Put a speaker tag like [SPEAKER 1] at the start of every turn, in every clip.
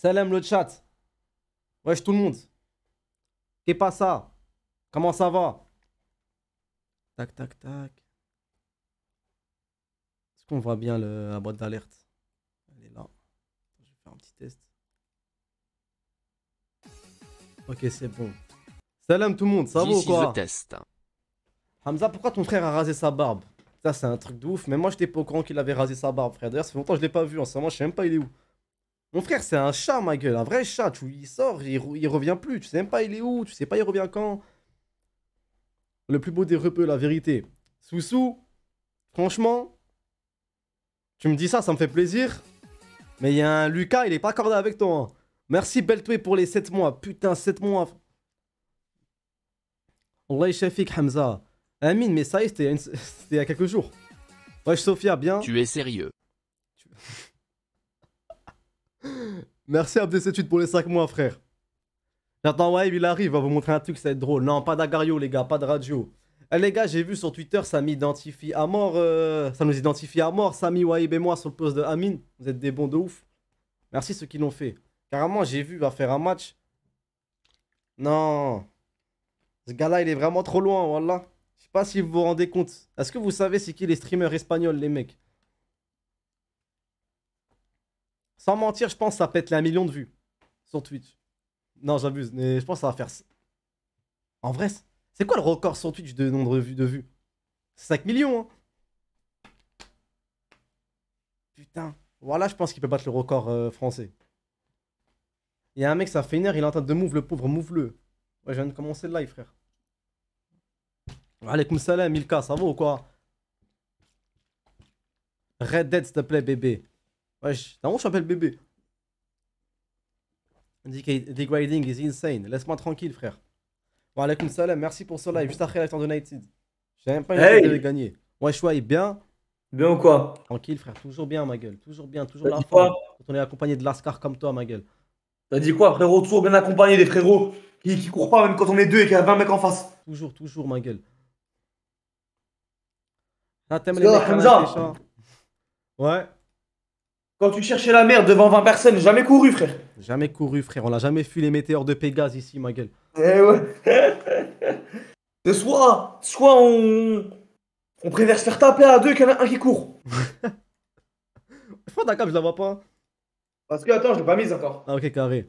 [SPEAKER 1] Salam le chat. Wesh tout le monde. Qu'est pas ça Comment ça va Tac, tac, tac. Est-ce qu'on voit bien la boîte d'alerte Elle est là. Je vais faire un petit test. Ok, c'est bon. Salam tout le monde, ça va ou quoi Hamza, pourquoi ton frère a rasé sa barbe Ça, c'est un truc de ouf. Mais moi, j'étais pas au courant qu'il avait rasé sa barbe, frère. D'ailleurs, ça longtemps que je l'ai pas vu. En ce moment, je sais même pas il est où. Mon frère, c'est un chat, ma gueule, un vrai chat. Tu, il sort, il, revient plus. Tu sais même pas il est où, tu sais pas il revient quand. Le plus beau des repeux, la vérité. Soussou, franchement, tu me dis ça, ça me fait plaisir. Mais il y a un Lucas, il est pas accordé avec toi. Hein. Merci Beltway pour les 7 mois. Putain, 7 mois. Allah Shafik Hamza. Amine, mais ça y est, c'était il y a quelques jours. Wesh Sophia, bien. Tu es sérieux. Merci études pour les 5 mois, frère. J'attends Wahib, il arrive, va vous montrer un truc, ça va être drôle. Non, pas d'agario, les gars, pas de radio. Eh, les gars, j'ai vu sur Twitter, ça m'identifie à mort. Euh, ça nous identifie à mort, Samy, Wahib et moi, sur le poste de Amin Vous êtes des bons de ouf. Merci ceux qui l'ont fait. Carrément, j'ai vu, il va faire un match. Non. Ce gars-là, il est vraiment trop loin, voilà. Je sais pas si vous vous rendez compte. Est-ce que vous savez c'est qui les streamers espagnols, les mecs Sans mentir, je pense que ça pète 1 million de vues sur Twitch. Non, j'abuse, mais je pense que ça va faire. En vrai, c'est quoi le record sur Twitch de nombre de vues, de vues 5 millions, hein Putain. Voilà, je pense qu'il peut battre le record euh, français. Il y a un mec, ça fait une heure, il est en train de move, le pauvre, move-le. Ouais, je viens de commencer le live, frère. Allez, salam, Milka, ça vaut ou quoi Red Dead, s'il te plaît, bébé. Wesh, non, je m'appelle bébé. Degrading is insane. Laisse-moi tranquille, frère. Wa alaykoum salam, merci pour ce live. Juste après la de United. J'ai même pas une hey. de gagner. Wesh, ouais, bien. Bien ou quoi Tranquille, frère. Toujours bien, ma gueule. Toujours bien, toujours la fois Quand on est accompagné de Lascar comme toi, ma gueule. T'as dit quoi, frérot Toujours bien accompagné des frérots qui, qui courent pas même quand on est deux et qu'il y a 20 mecs en face. Toujours, toujours, ma gueule. Ah, t'aimes les mecs, hein, Ouais. Quand tu cherchais la mer devant 20 personnes, jamais couru, frère. Jamais couru, frère. On n'a jamais fui les météores de Pégase ici, ma gueule. Eh ouais. soit, soit on, on préfère se faire taper à deux a un qui court. je suis ta je la vois pas. Hein. Parce que attends, je l'ai pas mise encore. Ah ok, carré.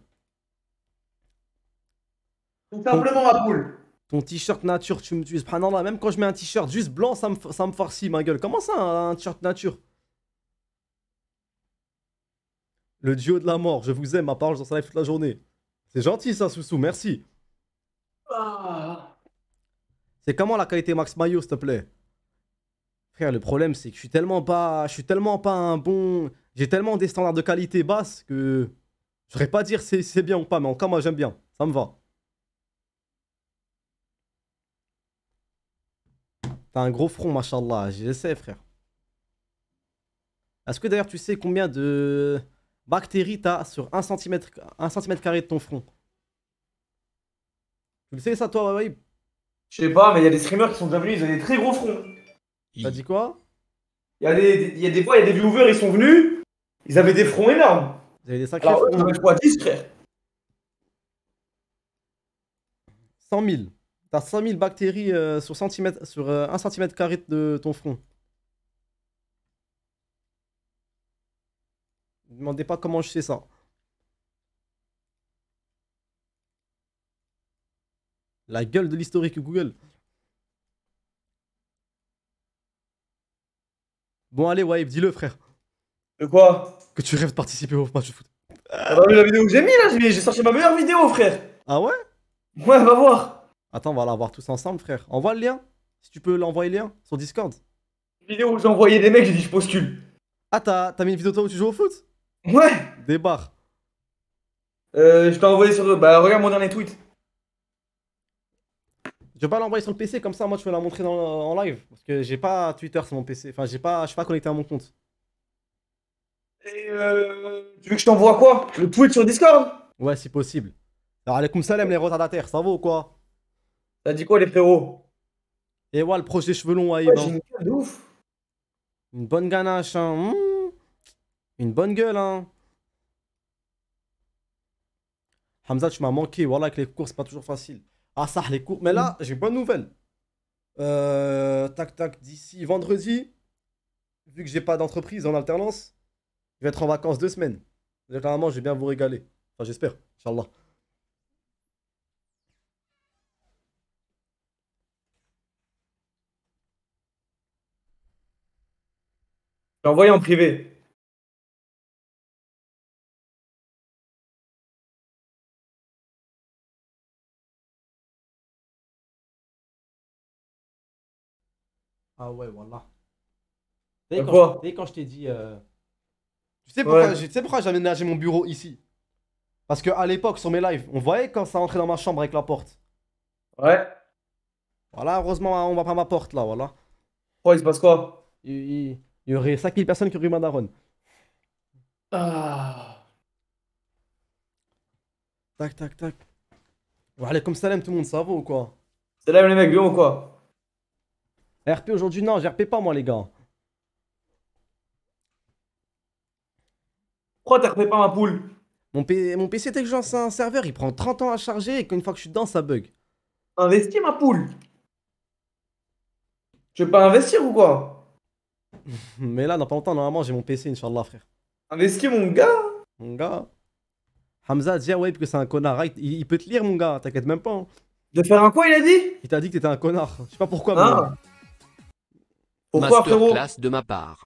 [SPEAKER 1] Tout simplement ma poule. Ton t-shirt nature, tu me tues. Ah non, là, même quand je mets un t-shirt juste blanc, ça me, ça me farcit ma gueule. Comment ça, un t-shirt nature Le duo de la mort, je vous aime, ma parole, en serai toute la journée. C'est gentil ça, Soussou, merci. Ah. C'est comment la qualité Max Maillot, s'il te plaît Frère, le problème, c'est que je suis tellement pas, je suis tellement pas un bon... J'ai tellement des standards de qualité basse que... Je saurais pas dire si c'est bien ou pas, mais en tout cas, moi, j'aime bien. Ça me va. T'as un gros front, machallah. J'essaie, frère. Est-ce que d'ailleurs, tu sais combien de... Bactéries, t'as sur 1 cm, carré de ton front. Tu le sais ça toi, Wawaïb Je sais pas, mais il y a des streamers qui sont déjà venus, ils ont des très gros fronts. T'as dit quoi Il y a des, y a des fois, il y a des viewers, ils sont venus, ils avaient des fronts énormes. Ils avaient des sacrés Alors, fronts. quoi 10 frère 100 000. T'as 100 000 bactéries euh, sur, centimètre, sur 1 euh, cm carré de ton front. demandez pas comment je sais ça. La gueule de l'historique Google. Bon, allez, wave, dis-le, frère. De quoi Que tu rêves de participer au match de foot. Ah vu la vidéo que j'ai mis là, j'ai cherché ma meilleure vidéo, frère. Ah ouais Ouais, va voir. Attends, on va la voir tous ensemble, frère. Envoie le lien. Si tu peux l'envoyer le lien sur Discord. vidéo où j'ai envoyé des mecs, j'ai dit je postule. Ah, t'as mis une vidéo toi où tu joues au foot Ouais Débarre. Euh, je t'ai envoyé sur. Bah, regarde mon dernier tweet. Je vais pas l'envoyer sur le PC comme ça, moi je vais la montrer en live. Parce que j'ai pas Twitter sur mon PC. Enfin, j'ai pas, je suis pas connecté à mon compte. Et euh, tu veux que je t'envoie quoi Le tweet sur Discord Ouais, si possible. Alors, alaikum salam les retardataires, ça vaut ou quoi T'as dit quoi les frérots Et ouais, le projet Chevelon longs Une, ouf. une bonne ganache, hein. Hmm. Une bonne gueule, hein. Hamza, tu m'as manqué. Voilà, que les cours, c'est pas toujours facile. Ah, ça, les cours. Mais là, mm. j'ai bonne nouvelle. Euh, tac, tac, d'ici vendredi, vu que j'ai pas d'entreprise en alternance, je vais être en vacances deux semaines. Généralement, je vais bien vous régaler. Enfin, j'espère. Inch'Allah. J'ai envoyé en privé. Ah ouais, voilà. Tu sais quand je t'ai dit. Euh,
[SPEAKER 2] tu sais pourquoi, j'ai- sais
[SPEAKER 1] aménagé mon bureau ici Parce qu'à l'époque, sur mes lives, on voyait quand ça entrait dans ma chambre avec la porte. Ouais. Voilà, heureusement, hein, on va pas ma porte là, voilà. Oh, il se passe quoi Il, y aurait 5000 personnes qui auraient eu Ah. Tac, tac, tac. Allez, comme salam, tout le monde, ça va ou quoi Salam les mecs, bien ou quoi RP aujourd'hui, non, j'ai RP pas moi les gars. Pourquoi t'as RP pas ma poule mon, PC, dès que je lance un serveur, il prend 30 ans à charger et qu'une fois que je suis dedans, ça bug. Investis ma poule Tu veux pas investir ou quoi Mais là, dans pas longtemps, normalement, j'ai mon PC, Inch'Allah, frère. Investis mon gars Mon gars Hamza, dis ouais, que c'est un connard. il, peut te lire, mon gars, t'inquiète même pas. Hein. De faire un quoi, il a dit Il t'a dit que t'étais un connard. Je sais pas pourquoi, ah. Pourquoi, frérot de ma part.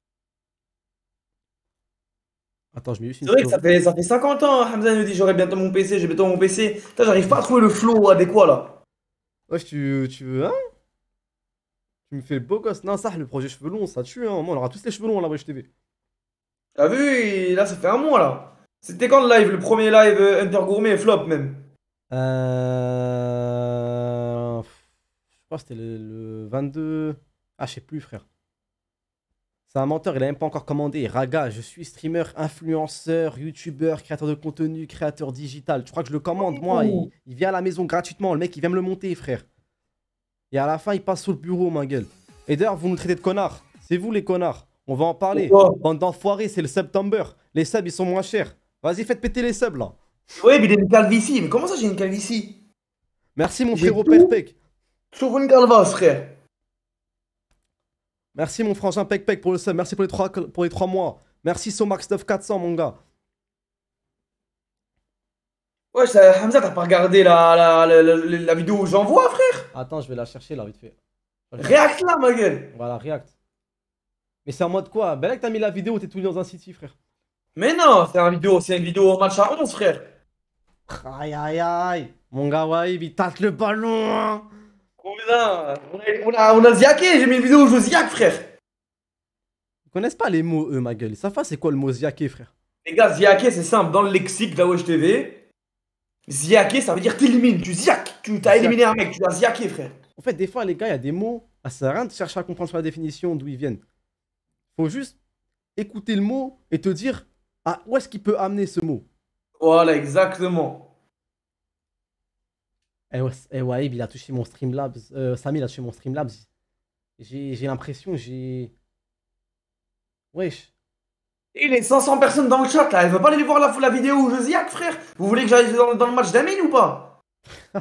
[SPEAKER 1] Attends, je mets une C'est vrai que ça fait, fait 50 ans, hein, Hamza nous dit j'aurai bientôt mon PC, j'ai bientôt mon PC. j'arrive pas à trouver le flow adéquat là. Wesh, tu, tu veux, hein Tu me fais le beau gosse. Non, ça, le projet chevelon, ça tue, hein. on aura tous les cheveux longs là, Wesh TV. T'as vu, là, ça fait un mois là. C'était quand le live, le premier live euh, Gourmet, flop même Euh. Je crois que c'était le 22. Ah, je sais plus, frère. C'est un menteur, il a même pas encore commandé. Raga, je suis streamer, influenceur, youtubeur, créateur de contenu, créateur digital. Tu crois que je le commande, moi il, vient à la maison gratuitement, le mec, il vient me le monter, frère. Et à la fin, il passe sous le bureau, ma gueule. Et d'ailleurs, vous nous traitez de connards. C'est vous, les connards. On va en parler. Bande d'enfoirés, c'est le September. Les subs, ils sont moins chers. Vas-y, faites péter les subs, là. Oui, mais a une calvitie. Mais comment ça, j'ai une calvitie Merci, mon frérot Perpec. Sur une calvasse, frère. Merci mon frangin Pec pour le sub. Merci pour les 3, pour les 3 mois. Merci SOMAX9400 mon gars. Ouais, ça, Hamza, t'as pas regardé la, la, la, la, vidéo où j'envoie, frère Attends, je vais la chercher là, vite fait. React là, ma gueule Voilà, React. Mais c'est en mode quoi Ben là que t'as mis la vidéo où t'es tout dans un city, frère. Mais non, c'est une vidéo, c'est une vidéo match à 11, frère. Aïe aïe aïe Mon gars, ouais, il tâte le ballon hein on a, on a ziaqué j'ai mis une vidéo où je ziaque, frère. Ils connaissent pas les mots, eux, ma gueule. Ils c'est quoi le mot ziaqué, frère. Les gars, ziaqué, c'est simple. Dans le lexique la TV, ziaqué, ça veut dire t'élimines, tu ziaques. Tu t'as éliminé un mec, tu as ziaqué, frère. En fait, des fois, les gars, il y a des mots, ah, ça sert à rien de chercher à comprendre sur la définition d'où ils viennent. Faut juste écouter le mot et te dire ah, où est-ce qu'il peut amener ce mot. Voilà, exactement. Eh, ouais, eh, il a touché mon Streamlabs. Euh, Samy, il a touché mon Streamlabs. J'ai l'impression, j'ai. Wesh. Il est 500 personnes dans le chat là, elle veut pas aller voir la, la vidéo où je ziac, frère. Vous voulez que j'aille dans, le match d'Amine ou pas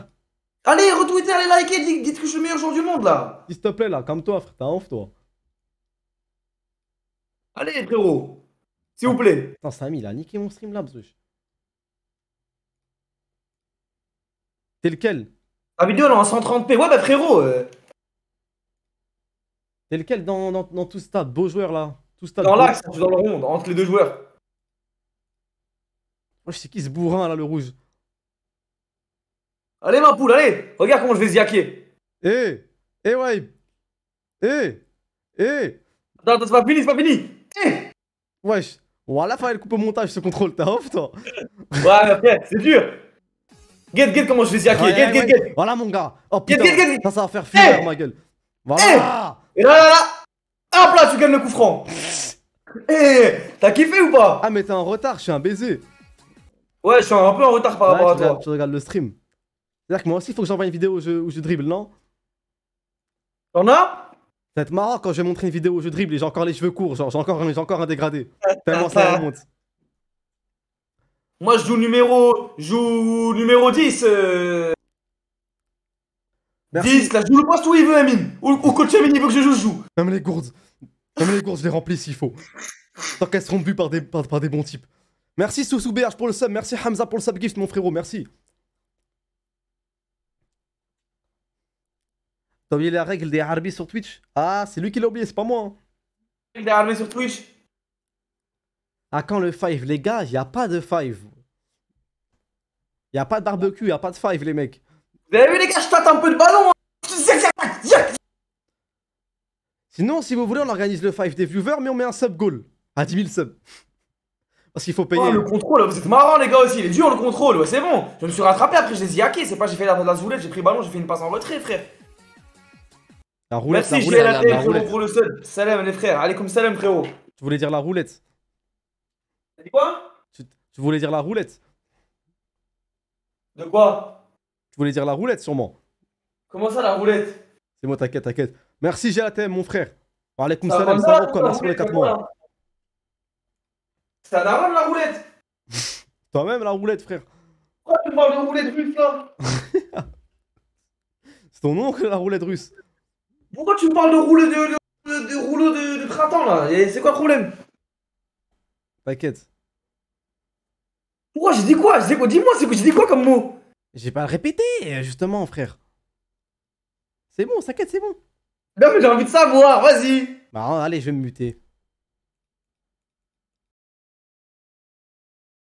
[SPEAKER 1] Allez, retweetez, allez liker, dites, que je suis le meilleur joueur du monde là. S'il te plaît là, comme toi frère, t'as honte toi. Allez frérot, s'il vous plaît. Putain, Samy, il a niqué mon Streamlabs, T'es lequel La vidéo elle est en 130p. Ouais, bah frérot. Euh. T'es lequel dans, dans, dans, tout stade Beau joueur là. Tout stade, dans l'axe, dans le rond, entre les deux joueurs. Moi, oh, je sais qui ce bourrin là, le rouge. Allez, ma poule, allez Regarde comment je vais ziaquer. Eh Eh ouais Eh Eh Attends, attends, c'est pas fini, c'est pas fini Eh Wesh Voilà, fallait le au montage ce contrôle, t'as off toi Ouais, après, c'est dur Get, get, comment je vais dire Get, get, get get. Voilà, mon gars. Oh putain, get, get, get. ça, ça va faire fier, eh ma gueule. Eh voilà. Et là, là, là. Hop là, tu gagnes le coup franc. Eh, t'as kiffé ou pas Ah, mais t'es en retard, je suis un baiser. Ouais, je suis un peu en retard par rapport à toi. tu regardes le stream. C'est-à-dire que moi aussi, il faut que j'envoie une vidéo où je, dribble, non T'en as Ça va être marrant quand je vais montrer une vidéo où je dribble et j'ai encore les cheveux courts, j'ai encore, encore un dégradé. Tellement ça remonte. Moi, je joue numéro, joue numéro 10. 10, euh. là, je joue le poste où il veut, Amine. Ou, coach Amine, il veut que je joue, je joue. Même les gourdes. Même les gourdes, je les remplis s'il faut. Tant qu'elles seront vues par des, par, des bons types. Merci Soussou BH pour le sub. Merci Hamza pour le sub gift, mon frérot. Merci. T'as oublié la règle des Harbi sur Twitch Ah, c'est lui qui l'a oublié, c'est pas moi. Hein. Des Harbi sur Twitch à ah, quand le five Les gars, il a pas de five. Il a pas de barbecue, il a pas de five, les mecs. Vous avez vu, les gars, je tâte un peu de ballon. Hein. Sinon, si vous voulez, on organise le five des viewers, mais on met un sub goal à 10 000 subs. Parce qu'il faut payer. Oh, le contrôle, vous êtes marrant les gars aussi, il est dur le contrôle, ouais, c'est bon. Je me suis rattrapé après, je les ai hackés, c'est pas j'ai fait la, roulette, j'ai pris le ballon, j'ai fait une passe en retrait, frère. La roulette, Merci, la roulette. Merci, j'ai la, la, pour le sub. Salam les frères, allez comme salam frérot. Tu voulais dire la roulette quoi tu, voulais dire la roulette De quoi Tu voulais dire la roulette sûrement. Comment ça la roulette C'est moi, t'inquiète, t'inquiète. Merci GATM, mon frère. Allez salam, ça va Merci pour les 4 mois. C'est un la roulette Toi-même la roulette, frère. Pourquoi tu parles de roulette russe là C'est ton oncle la roulette russe. Pourquoi tu me parles de rouleau de, de, de printemps là C'est quoi le problème T'inquiète. Pourquoi j'ai dit quoi Dis-moi, c'est quoi j'ai dit quoi comme mot J'ai pas répété, justement, frère. C'est bon, ça c'est bon. Non, mais j'ai envie de savoir, vas-y. Bah, allez, je vais me muter.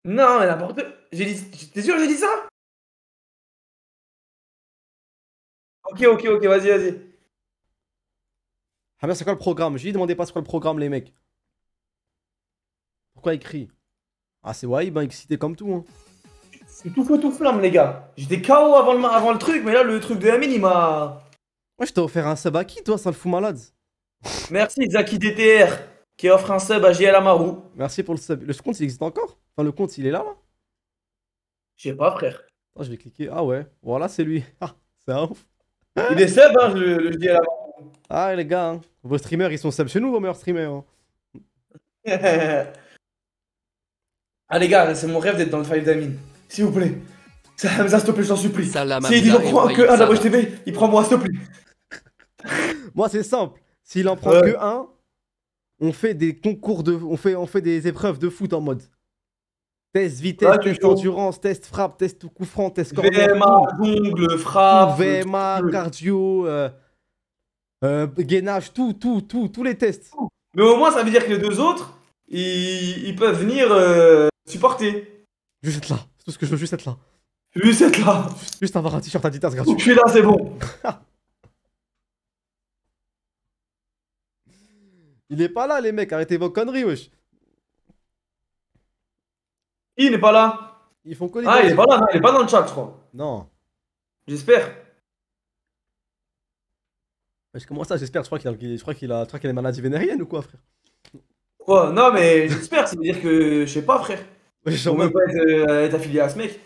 [SPEAKER 1] Non, mais n'importe. J'ai dit. T'es sûr, que j'ai dit ça Ok, ok, ok, vas-y, vas-y. Ah, mais c'est quoi le programme Je lui demandé pas c'est quoi le programme, les mecs. Pourquoi il ah, c'est Wahib, ben hein, excité comme tout. Hein. C'est tout feu, tout flamme, les gars. J'étais KO avant le, avant le truc, mais là, le truc de Amine, il m'a. Moi je t'ai offert un sub à qui, toi, ça le fout malade Merci, Zaki DTR, qui offre un sub à JL Amaru. Merci pour le sub. Le compte, il existe encore Enfin, le compte, il est là, là Je sais pas, frère. je vais cliquer. Ah ouais, voilà, c'est lui. Ah, c'est un ouf. Il est sub, hein, le, JL Amaru. Ah, les gars, hein. vos streamers, ils sont sub chez nous, vos meilleurs streamers. Hein. Ah les gars, c'est mon rêve d'être dans le Five d'Amin. S'il vous plaît. ça s'il te plaît, je t'en supplie. Salam S'il en prend que un la TV, il prend moi, s'il te plaît. moi, c'est simple. S'il en prend que un, on fait des concours de. On fait, on fait des épreuves de foot en mode. Test vitesse, test endurance, test frappe, test coup franc, test corps. VMA, jongle, frappe. VMA, cardio, euh, euh, gainage, tout, tout, tout, tous les tests. Mais au moins, ça veut dire que les deux autres, ils, peuvent venir euh, supporter. Juste être là. C'est tout ce que je veux, juste être là. Juste être là. Juste avoir un t-shirt Adidas gratuit. Je suis là, c'est bon. Il est pas là, les mecs. Arrêtez vos conneries, wesh. Il n'est pas là. Ils font quoi Ah, il est pas là. il est pas dans le chat, je crois. Non. J'espère. comment ça, j'espère Je crois qu'il a, je crois qu'il a, je crois a des maladies vénériennes ou quoi, frère Quoi Non, mais j'espère, ça veut dire que je sais pas, frère. On peut pas euh, être, affilié à ce mec.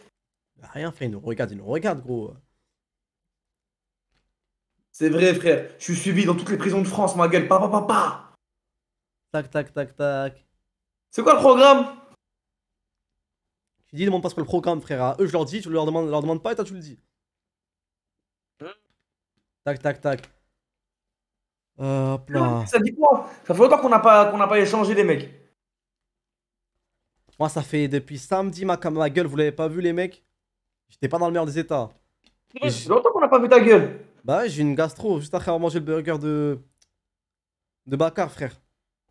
[SPEAKER 1] Bah, rien, frère, il nous regarde, il nous regarde, gros. C'est vrai, frère. Je suis suivi dans toutes les prisons de France, ma gueule. Papa, papa. Tac, tac, tac, tac. C'est quoi le programme Tu dis, demande pas ce que le programme, frère. eux, je leur dis, tu leur demande leur demandes pas et toi, tu le dis. Hein tac, tac, tac. Hop là. Ça fait longtemps qu'on n'a pas, qu'on n'a pas échangé les mecs. Moi, ça fait depuis samedi ma, ma gueule, vous l'avez pas vu, les mecs J'étais pas dans le meilleur des états. Ça fait longtemps qu'on n'a pas vu ta gueule. Bah, j'ai une gastro juste après avoir mangé le burger de. de Bakar, frère.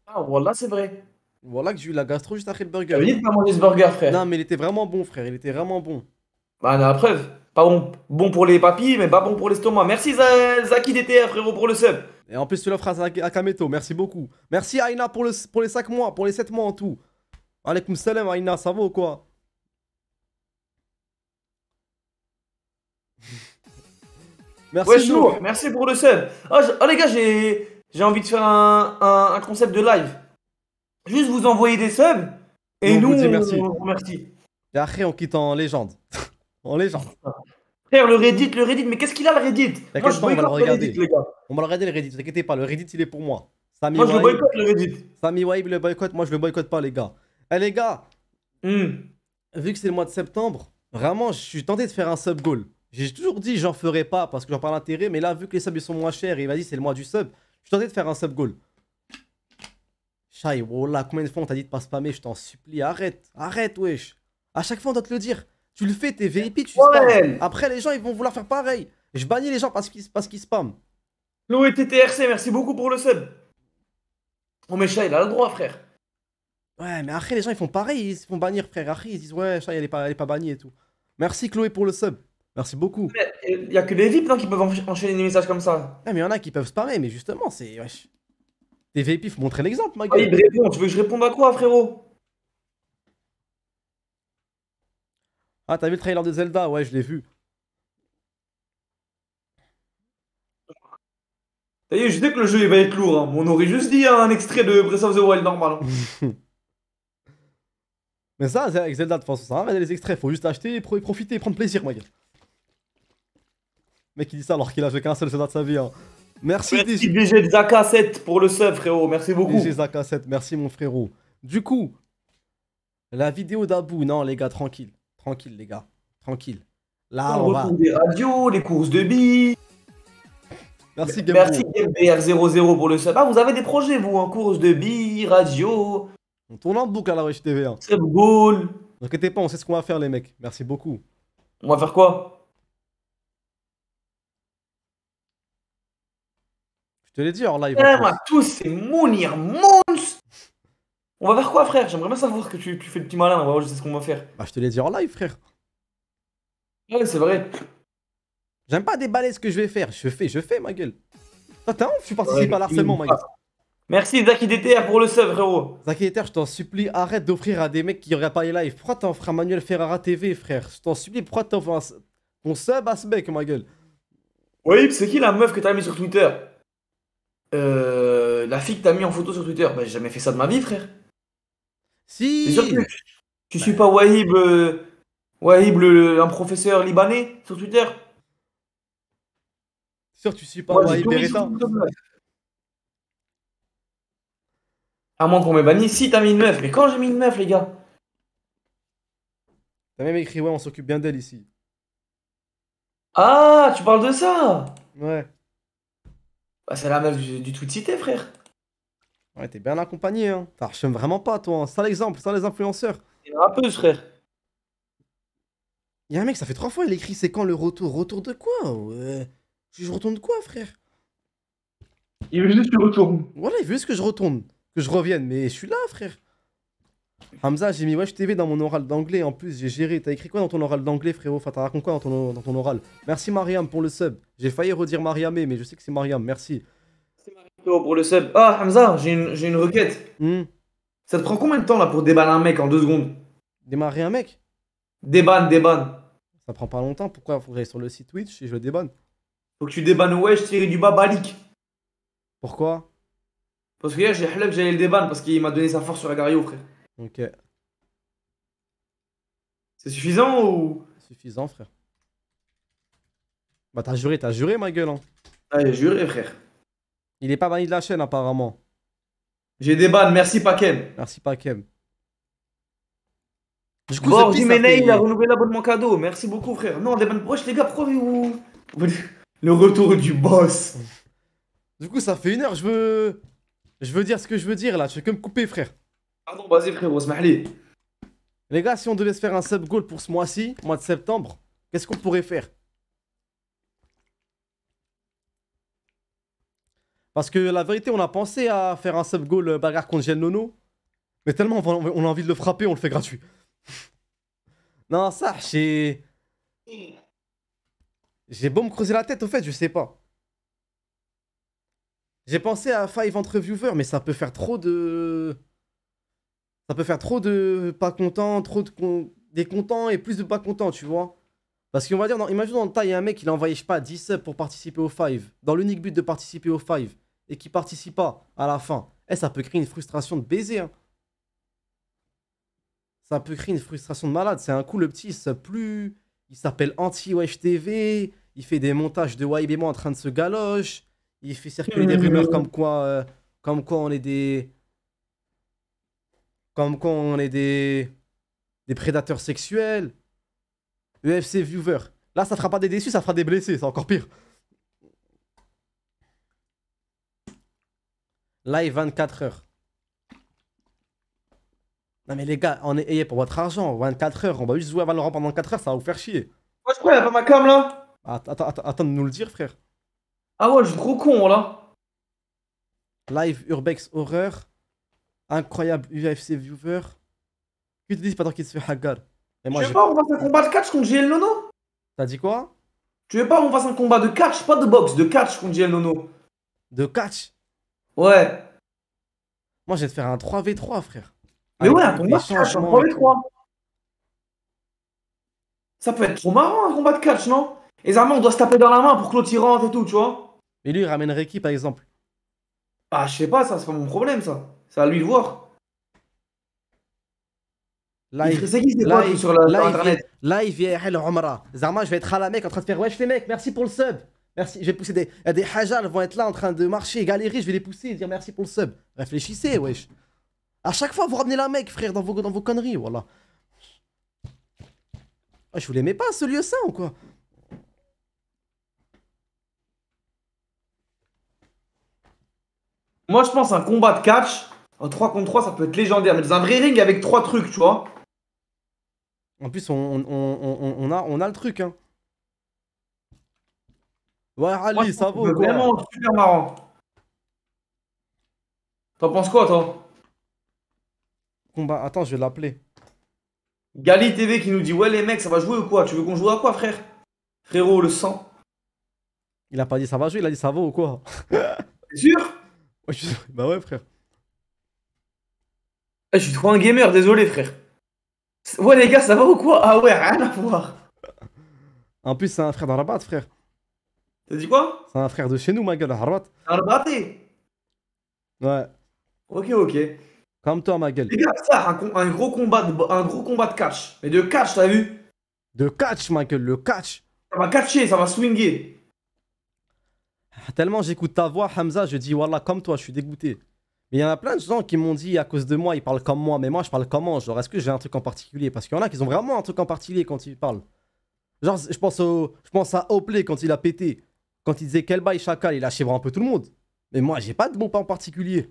[SPEAKER 1] Ah, voilà, c'est vrai. Voilà que j'ai eu la gastro juste après le burger. pas ce burger, frère. Non, mais il était vraiment bon, frère. Il était vraiment bon. Bah, on a la preuve. Pas bon, bon pour les papilles, mais pas bon pour l'estomac. Merci, Zaki frérot, pour le sub. Et en plus, tu l'offres à Akameto. Merci beaucoup. Merci Aina pour, le, pour les 5 mois, pour les 7 mois en tout. Alaikum salam Aina, ça vaut ou quoi Merci, Merci pour le sub. Oh les gars, j'ai... envie de faire un... concept de live. Juste vous envoyer des subs et nous, on remercie. Et après, on quitte en légende. en légende le Reddit, le Reddit, mais qu'est-ce qu'il a le Reddit Moi, je pas, on va le regarder. Reddit, les gars. On va le regarder le Reddit, t'inquiète pas, le Reddit il est pour moi. moi, je le boycotte le Reddit. Sami le boycotte, moi je le boycotte pas, les gars. Eh les gars, hmm. vu que c'est le mois de septembre, vraiment, je suis tenté de faire un sub goal. J'ai toujours dit j'en ferai pas parce que j'en parle intérêt, mais là, vu que les subs ils sont moins chers, et il m'a dit c'est le mois du sub, je suis tenté de faire un sub goal. Chai, oh là, combien de fois on t'a dit de pas spammer, je t'en supplie, arrête, arrête, wesh. À chaque fois, on doit te le dire tu le fais tes VIP, tu ouais. Après, les gens, ils vont vouloir faire pareil. Je bannis les gens parce qu'ils parce Chloé TTRC, merci beaucoup pour le sub. Oh, mais Chat, il a le droit, frère. Ouais, mais après, les gens, ils font pareil. Ils se font bannir, frère. Après, ils disent, ouais, Chat, il est pas, bannie et tout. Merci, Chloé, pour le sub. Merci beaucoup. Il y a que les VIP non, qui peuvent enchaîner des messages comme ça. Ouais, mais il y en a qui peuvent spammer, mais justement, c'est. Wesh. Tes VIP, faut montrer l'exemple, ma ah, gueule. Ah, il répond. Tu veux que je réponde à quoi, frérot Ah, t'as vu le trailer de Zelda Ouais, je l'ai vu. Ça y est, je sais que le jeu il va être lourd. Hein. On aurait juste dit hein, un extrait de Breath of the Wild normal. Mais ça, avec Zelda, de toute façon, ça va les extraits. Faut juste acheter et profiter prendre plaisir, mec. Mec, il dit ça alors qu'il a joué qu'un seul Zelda de sa vie. Hein. Merci, merci DG 7 pour le sub, frérot. Merci beaucoup. Des Zaka 7, merci, mon frérot. Du coup, la vidéo d'Abou, non, les gars, tranquille. Tranquille, les gars. Tranquille. Là, on, va... les courses de billes. Merci, Game Merci, 00 pour le sub. Ah, vous avez des projets, vous, en course de billes, radio. On tourne en boucle à la Rush TV. Hein. Ne cool. inquiétez pas, on sait ce qu'on va faire, les mecs. Merci beaucoup. On va faire quoi Je te l'ai dit en live. tous, c'est Mounir, Mounir on va faire quoi, frère J'aimerais bien savoir que tu, fais le petit malin. On va voir, juste ce qu'on va faire. Bah, je te l'ai dit en live, frère. Ouais, c'est vrai. J'aime pas déballer ce que je vais faire. Je fais, je fais, ma gueule. Attends, tu participes à l'harcèlement, ma gueule. Merci Zaki DTR pour le sub, frérot. Zaki je t'en supplie, arrête d'offrir à des mecs qui n'auraient pas les lives. Pourquoi t'en frère Manuel Ferrara TV, frère Je t'en supplie, pourquoi en un... ton sub à ce mec, ma gueule Oui, c'est qui la meuf que t'as mis sur Twitter euh, La fille que t'as mis en photo sur Twitter Bah, j'ai jamais fait ça de ma vie, frère. Si. Surtout, tu suis bah. pas Wahib, euh, Wahib un professeur libanais sur Twitter Sûr, tu suis pas Wahib À moins qu'on m'ait banni. Si, t'as mis une meuf. Mais quand j'ai mis une meuf, les gars T'as même écrit, ouais, on s'occupe bien d'elle ici. Ah, tu parles de ça Ouais. Bah, c'est la meuf du, du tweet cité, frère. Ouais, t'es bien accompagné, hein. t'aime vraiment pas, toi. Hein. sans l'exemple, sans les influenceurs. Il y a peu, frère. Il y a un mec, ça fait trois fois, il écrit c'est quand le retour Retour de quoi Je retourne de quoi, frère Il veut juste que je retourne. Voilà, il veut juste que je retourne, que je revienne. Mais je suis là, frère. Hamza, j'ai mis Wesh TV dans mon oral d'anglais. En plus, j'ai géré. T'as écrit quoi dans ton oral d'anglais, frérot Enfin, t'as raconté quoi dans ton, dans ton oral Merci, Mariam, pour le sub. J'ai failli redire Mariamé, mais je sais que c'est Mariam. Merci. Oh, pour le sub. Ah, Hamza, j'ai une, requête. Hmm. Ça te prend combien de temps là pour déballer un mec en deux secondes Démarrer un mec Débanne, débanne. Ça prend pas longtemps. Pourquoi Faut que j'aille sur le site Twitch et je le débanne. Faut que tu débannes Wesh tire du bas Balik. Pourquoi Parce que hier, j'ai que j'allais le déban parce qu'il m'a donné sa force sur la Agario, frère. Ok. C'est suffisant ou Suffisant, frère. Bah, t'as juré, t'as juré, ma gueule, hein. Ah, j'ai juré, frère. Il est pas banni de la chaîne apparemment. J'ai des bannes, merci Pakem. Merci Pakem. Du coup, bon, il a renouvelé l'abonnement cadeau. Merci beaucoup, frère. Non, les bannes proches, les gars, pourquoi vous... Le retour du boss. Du coup, ça fait une heure, je veux... Je veux dire ce que je veux dire, là. Tu fais que me couper, frère. Pardon, vas-y, frère smahli. Les gars, si on devait se faire un sub-goal pour ce mois-ci, mois de septembre, qu'est-ce qu'on pourrait faire Parce que la vérité, on a pensé à faire un sub-goal bagarre euh, contre Gen Nono. Mais tellement on a envie de le frapper, on le fait gratuit. non, ça, j'ai... J'ai beau me creuser la tête, au fait, je sais pas. J'ai pensé à 5 entre viewers, mais ça peut faire trop de... Ça peut faire trop de pas contents, trop de... Des contents et plus de pas contents, tu vois. Parce qu'on va dire, non, imagine dans le y a un mec, il a je pas, 10 subs pour participer au 5. Dans l'unique but de participer au 5 et qui participe pas à la fin, eh, ça peut créer une frustration de baiser. Hein. Ça peut créer une frustration de malade. C'est un coup, le petit, il se plus. Il s'appelle Anti-Wesh TV. Il fait des montages de YB en train de se galoche. Il fait circuler des rumeurs comme quoi, euh, comme quoi on est des. Comme quoi on est des. Des prédateurs sexuels. UFC e viewer. Là, ça fera pas des déçus, ça fera des blessés, c'est encore pire. Live 24 heures. Non mais les gars, on est ayé pour votre argent, 24 h on va juste jouer à Valorant pendant 4 heures, ça va vous faire chier. Moi je crois, il a pas ma cam là Attends, attends, attends de nous le dire frère. Ah ouais, je suis gros con là. Live Urbex Horreur. Incroyable UFC viewer. Que te dis pendant qu'il se fait haggard Tu veux pas on fasse un combat de catch contre GL Nono T'as dit quoi Tu veux pas qu'on fasse un combat de catch, pas de boxe, de catch contre GL Nono. De catch Ouais. Moi, j'ai te faire un 3v3, frère. Mais ouais, un combat de catch, un 3v3. Ça peut être trop marrant, un combat de catch, non Et Zarma, on doit se taper dans la main pour que l'autre rentre et tout, tu vois. Mais lui, il ramène Reiki par exemple Bah je sais pas, ça, c'est pas mon problème, ça. C'est à lui de voir. Live, live, sur la, live, live, live, Omra. Zarma, je vais être à la mec en train de faire wesh les mecs, merci pour le sub. Merci. Je vais pousser des. y euh, des hajars, vont être là en train de marcher, galérer. Je vais les pousser et dire merci pour le sub. Réfléchissez, wesh. À chaque fois, vous ramenez la mec, frère, dans vos, dans vos conneries, voilà. Ah, je vous l'aimais pas, ce lieu saint ou quoi Moi, je pense un combat de catch, un 3 contre 3, ça peut être légendaire. Mais dans un vrai ring avec 3 trucs, tu vois. En plus, a, on a le truc, hein. Ouais, Ali, ça vaut. Vraiment super marrant. T'en penses quoi, toi Combat, attends, je vais l'appeler. Gali TV qui nous dit Ouais, les mecs, ça va jouer ou quoi Tu veux qu'on joue à quoi, frère Frérot, le sang. Il a pas dit ça va jouer, il a dit ça vaut ou quoi T'es sûr je suis... Bah ouais, frère. Eh, je suis trop un gamer, désolé, frère. Ouais, les gars, ça va ou quoi Ah ouais, rien à voir. En plus, c'est un frère dans la batte frère. T'as dit quoi C'est un frère de chez nous, ma gueule, Harbat. Harbaté Ouais. Ok, ok. Comme toi, ma gueule. Les ça, un, gros combat de, un gros combat de catch. Mais de catch, t'as vu De catch, ma gueule, le catch. Ça va catcher, ça va swinger Tellement j'écoute ta voix, Hamza, je dis, voilà, comme toi, je suis dégoûté. Mais il y en a plein de gens qui m'ont dit, à cause de moi, ils parlent comme moi. Mais moi, je parle comment Genre, est-ce que j'ai un truc en particulier Parce qu'il y en a qui ont vraiment un truc en particulier quand ils parlent. Genre, je pense, au, je pense à Ople quand il a pété quand il disait Kelba et Chacal, il vraiment un peu tout le monde. Mais moi, j'ai pas de bon pas en particulier.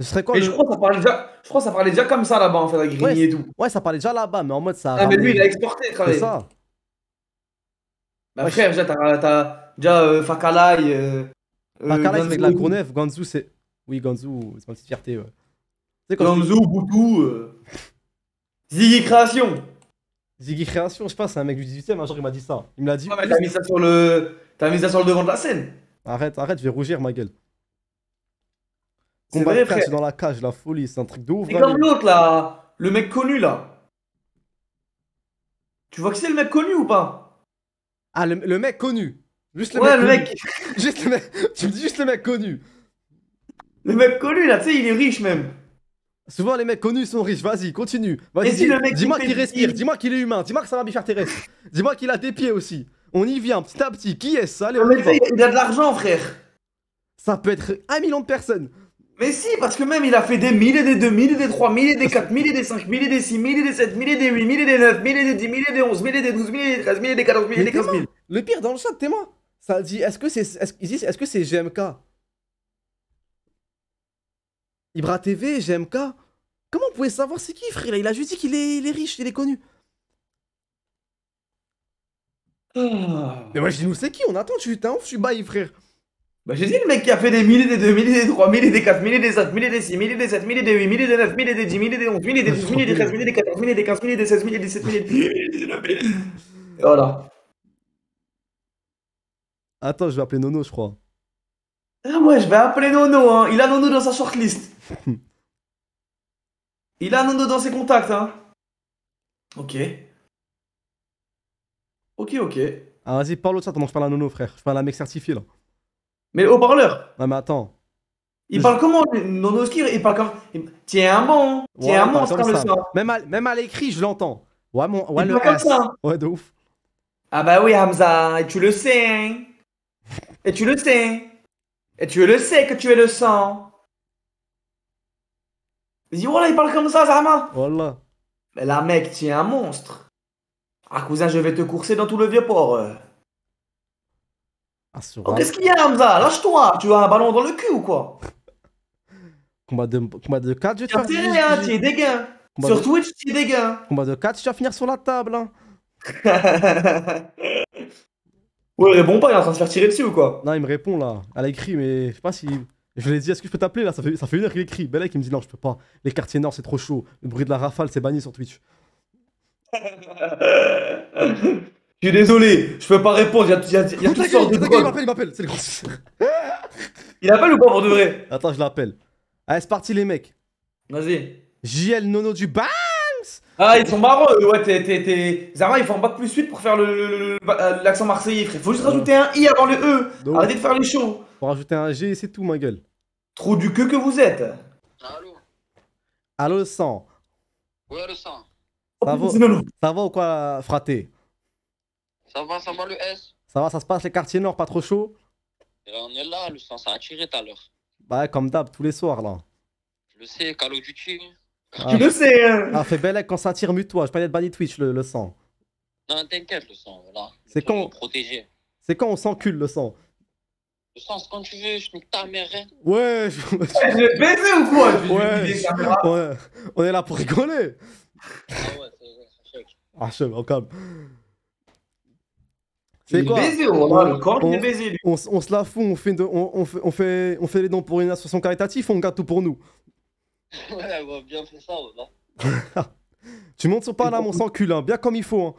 [SPEAKER 1] Ce serait quoi le... je, crois que ça parlait déjà... je crois que ça parlait déjà comme ça là-bas, en fait, avec ouais, et tout. Ouais, ça parlait déjà là-bas, mais en mode ça. Ah, mais lui, il a exporté, C'est ça. Bah, frère, déjà, t'as déjà euh, Fakalai. Euh, euh, Fakalai c'est avec la Grenève. Ganzou, c'est. Oui, Ganzou, c'est ma petite fierté. Ouais. Ganzou, Boutou. Ziggy Création. Ziggy Création, je sais pas, c'est un mec du 18ème, un jour, il m'a dit ça. Il me l'a dit. Ouais, mais mis ça sur le. T'as mis ça sur le devant de la scène. Arrête, arrête, je vais rougir ma gueule.
[SPEAKER 2] Combat vrai, dans
[SPEAKER 1] la cage, la folie, c'est un truc de ouf. Et comme l'autre là, le mec connu là. Tu vois que c'est le mec connu ou pas Ah, le, mec connu. Juste le ouais, mec. le connu. mec. juste le mec. Tu me dis juste le mec connu. Le mec connu là, tu sais, il est riche même. Souvent les mecs connus sont riches, vas-y, continue. Vas-y, dis-moi qu'il respire, dis-moi qu'il est humain, dis-moi que ça va biffer terrestre, dis-moi qu'il a des pieds aussi. On y vient petit à petit. Qui est ça, Léon Il a de l'argent, frère. Ça peut être un million de personnes. Mais si, parce que même il a fait des 1000 et des 2000 et des 3000 et des 4000 et des 5000 et des 6000 et des 7000 et des 8000 et des 9000 et des 10 000 et des 11000 et des 12000 et des 13000 et des 14000 et des 15000. Le pire dans le chat, t'es moi. Ça dit, est-ce que c'est est -ce que c'est GMK Ibra TV, GMK Comment on pouvait savoir c'est qui, frère Il a juste dit qu'il est, il est riche, il est connu. Mais moi, je dis, nous, c'est qui On attend, tu t'es je suis bail, frère. Bah, j'ai dit, le mec qui a fait des 1000 et des 2000 et des 3000 et des 4000 et des 5000 et des 6000 et des 7000 et des 8000 et des 9000 et des 10000 et des 11000 et des 12000 et des 13000 et des 14000 et des 15000 et des 16000 et des 17000 et Voilà. Attends, je vais appeler Nono, je crois. Ah ouais, je vais appeler Nono, hein. Il a Nono dans sa shortlist. Il a Nono dans ses contacts, hein. Ok. Ok, ok. Ah, vas-y, parle de ça pendant je parle à Nono, frère. Je parle à un mec certifié là. Mais au parleur Non, mais attends. Il parle comment Nono Skir, il parle comme. Tiens un bon Tiens un bon, Même à, même à l'écrit, je l'entends. Ouais, mon. Ouais, le Ouais, de ouf. Ah bah oui, Hamza, et tu le sais, hein. Et tu le sais. Et tu le sais que tu es le sang. Il y voilà, il parle comme ça, Zama. Voilà. Mais la mec, tu un monstre. Ah, cousin, je vais te courser dans tout le vieux port. Ah, oh, Qu'est-ce qu'il y a, Hamza Lâche-toi Tu as un ballon dans le cul ou quoi Combat de, combat de 4, je vais faire Hein, tu es dégain. Sur Twitch, tu es dégain. Combat de 4, tu vas finir sur la table. Hein. ouais, répond pas, il est en train de se faire tirer dessus ou quoi Non, il me répond là. Elle a écrit, mais je sais pas si. Je lui ai dit, est-ce que je peux t'appeler là ça fait, ça fait une heure qu'il écrit. Belek, il me dit, non, je peux pas. Les quartiers nord, c'est trop chaud. Le bruit de la rafale, c'est banni sur Twitch. Je suis désolé, je peux pas répondre. Il y a, toutes sortes de drogues. Il m'appelle, il m'appelle, c'est le gros il appelle ou pas pour de vrai Attends, je l'appelle. Allez, c'est parti, les mecs. Vas-y. JL Nono du BAMS Ah, ils sont marrants, ouais, t'es... Zara, il faut en bas plus suite pour faire le, l'accent marseillais, frère. Faut juste rajouter un I avant le E. Arrêtez de faire les shows. Faut rajouter un G et c'est tout, ma gueule. Trop du queue que vous êtes. Allô Allô, le sang. Ouais, le sang. Ça va, ou quoi, fraté Ça va, ça va le S Ça va, ça se passe les quartiers nord, pas trop chaud On est là, le sang, s'est attiré tout à l'heure. Bah, comme d'hab, tous les soirs là. Je le sais, calo Duty. le ah. sais hein. Ah, fait belle quand ça tire, mute-toi, je pas être banni Twitch le, le sang. Non, t'inquiète, le sang, là. C'est quand. C'est quand on s'encule le sang le c'est quand tu veux, je nique ta mère. Hein. Ouais, je... vais baiser ou quoi Ouais, ouais. On est là pour rigoler. Ah ouais, en calme. C'est quoi on, on, se la fout, on fait, on, fait, on, fait, les dons pour une association caritative, on garde tout pour nous. ouais, on va bien faire ça, là. tu montes sur pas là, mon sang cul, hein, bien comme il faut. Hein.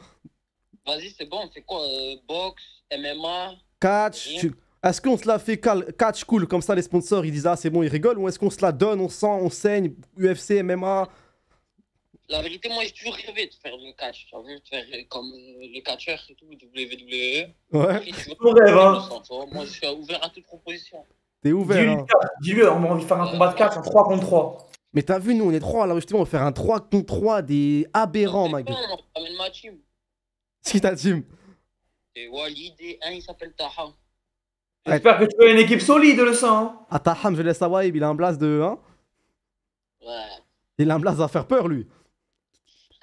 [SPEAKER 1] Vas-y, c'est bon, c'est quoi euh, Box, MMA Catch Est-ce qu'on se la fait catch cool Comme ça, les sponsors, ils disent Ah, c'est bon, ils rigolent. Ou est-ce qu'on se la donne, on sent, on saigne, UFC, MMA la vérité, moi, j'ai toujours rêvé de faire le catch. J'ai envie de faire comme euh, le catcheur et tout, WWE. Ouais, Toujours rêve. Hein. Moi, je suis ouvert à toute proposition. T'es ouvert. dis le hein. on a envie de faire un euh, combat de catch, un 3 contre 3. Mais t'as vu, nous, on est 3, alors justement, on va faire un 3 contre 3 des aberrants, ma gueule. on ma team. C'est ta team C'est Walid et un, il s'appelle Taha. J'espère que tu veux une équipe solide, le sang. Hein. Ah, Taham, je laisse à Waib, il a un blast de 1. ouais. Il a un blast à faire peur, lui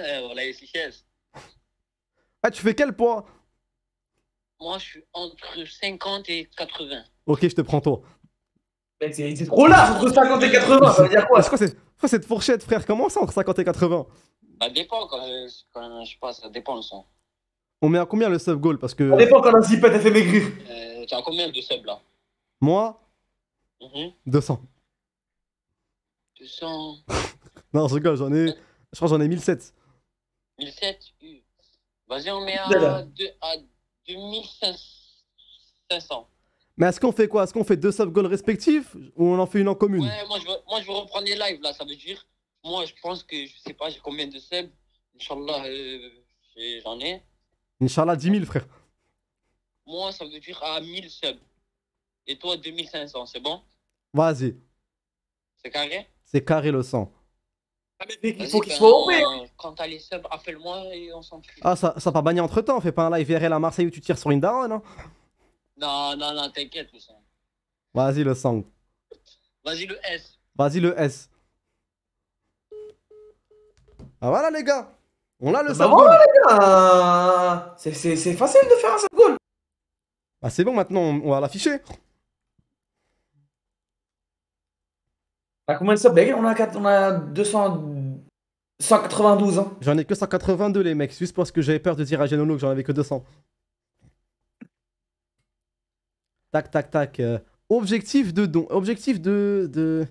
[SPEAKER 1] voilà, euh, Ah, tu fais quel poids Moi, je suis entre 50 et 80. Ok, je te prends toi. Oh là entre 50 et 80, ça veut dire quoi C'est quoi, cette fourchette, frère Comment ça entre 50 et 80 Bah, dépend quand, je sais pas, ça dépend le son. On met à combien le sub goal Parce que. Ça dépend quand la zipette a fait maigrir. Euh, T'as combien de sub là Moi 200. 200. Mhm. non, je rigole, j'en ai. Je crois j'en ai 1007. 2007, Vas-y, on met à, 2500. Mais est-ce qu'on fait quoi Est-ce qu'on fait deux sub respectifs ou on en fait une en commune Ouais, moi je, veux, moi je reprendre les lives là, ça veut dire, moi je pense que je sais pas, j'ai combien de subs Inch'Allah, euh, j'en ai. Inch'Allah, 10 000 frère. Moi ça veut dire à 1000 subs. Et toi 2500, c'est bon Vas-y. C'est carré C'est carré le sang. Ah, mais il faut qu'il ben, soit OP. Hein. Quand t'as les subs, appelle-moi et on s'en fout. Ah, ça, ça pas bagné entre temps, On fait pas un live VRL à Marseille où tu tires sur une Hein non, non, non, t'inquiète, le sang. Vas-y, le sang. Vas-y, le S. Vas-y, le S. Ah, voilà, les gars. On a le bah bon les gars. C'est facile de faire un sub Ah, c'est bon, maintenant, on, va l'afficher. T'as combien de subs, les on a, 4, on a 200. 192, hein. J'en ai que 182, les mecs, juste parce que j'avais peur de dire à Genolo que j'en avais que 200. Tac, tac, tac. Euh, objectif de don. Objectif de, de...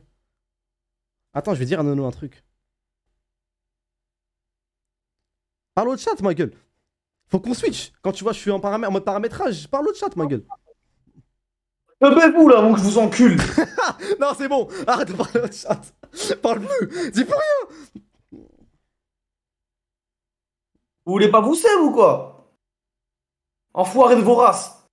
[SPEAKER 1] Attends, je vais dire à Nono un truc. Parle au chat, ma gueule. Faut qu'on switch. Quand tu vois, je suis en, paramètre, mode paramétrage. Parle au chat, ma gueule. Bébé-vous là je vous encule. non, c'est bon. Arrête de parler au chat. Parle plus. Dis plus rien. Vous voulez pas vous sèvres ou quoi Enfoiré de vorace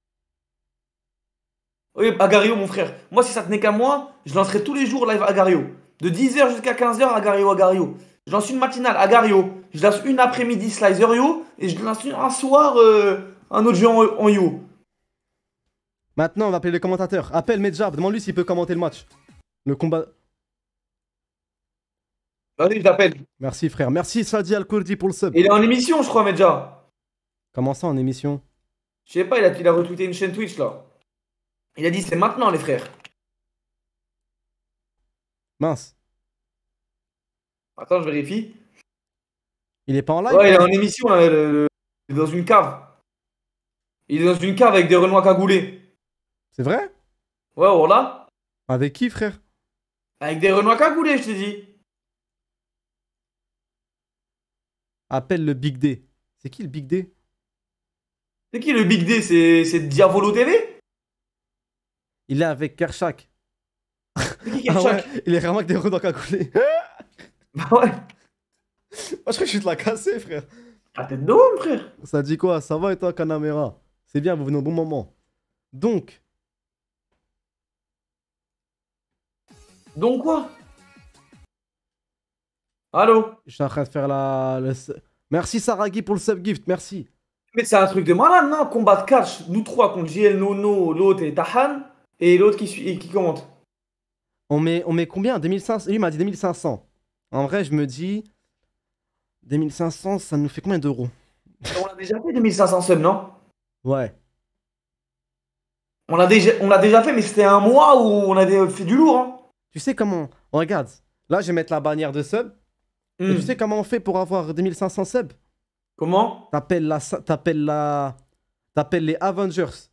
[SPEAKER 1] Oui, Agario, mon frère. Moi, si ça tenait qu'à moi, je lancerais tous les jours live Agario. De 10h jusqu'à 15h, Agario, Agario. Je lance une matinale, Agario. Je lance une après-midi, Slizer.io Et je lance un soir, euh, un autre jeu en, Yo. Maintenant, on va appeler le commentateur. Appelle Medjab, demande-lui s'il peut commenter le match. Le combat. Merci, frère. Merci, Sadi Al-Kurdi, pour le sub. Il est en émission, je crois, mais Comment ça, en émission Je sais pas, il a, retweeté une chaîne Twitch, là. Il a dit, c'est maintenant, les frères. Mince. Attends, je vérifie. Il est pas en live Ouais, il est hein. en émission, Il est dans une cave. Il est dans une cave avec des renois cagoulés. C'est vrai Ouais, voilà. Avec qui, frère Avec des renois cagoulés, je te dis appelle le Big D. C'est qui le Big D C'est qui le Big D C'est Diavolo TV Il est avec Kershak. C'est ah Il est vraiment avec des roues dans bah ouais. Moi, je crois que je suis de la casser, frère. Ah, t'es de frère. Ça dit quoi Ça va et toi, Kanamera C'est bien, vous venez au bon moment. Donc. Donc quoi Allô Je suis en train de faire la. Merci Saragi pour le gift, merci. Mais c'est un truc de malade, non Combat de catch, nous trois contre JL, Nono, l'autre et Tahan, et l'autre qui, suit, qui compte. On met, on met combien 2500 Lui, m'a dit 2500. En vrai, je me dis. 2500, ça nous fait combien d'euros On l'a déjà fait 2500 subs non Ouais. On l'a déjà, on l'a déjà fait, mais c'était un mois où on avait fait du lourd. Hein. Tu sais comment on regarde. Là, je vais mettre la bannière de sub. Et tu hmm. sais comment on fait pour avoir 2500 subs Comment T'appelles la, t'appelles la, t'appelles les Avengers.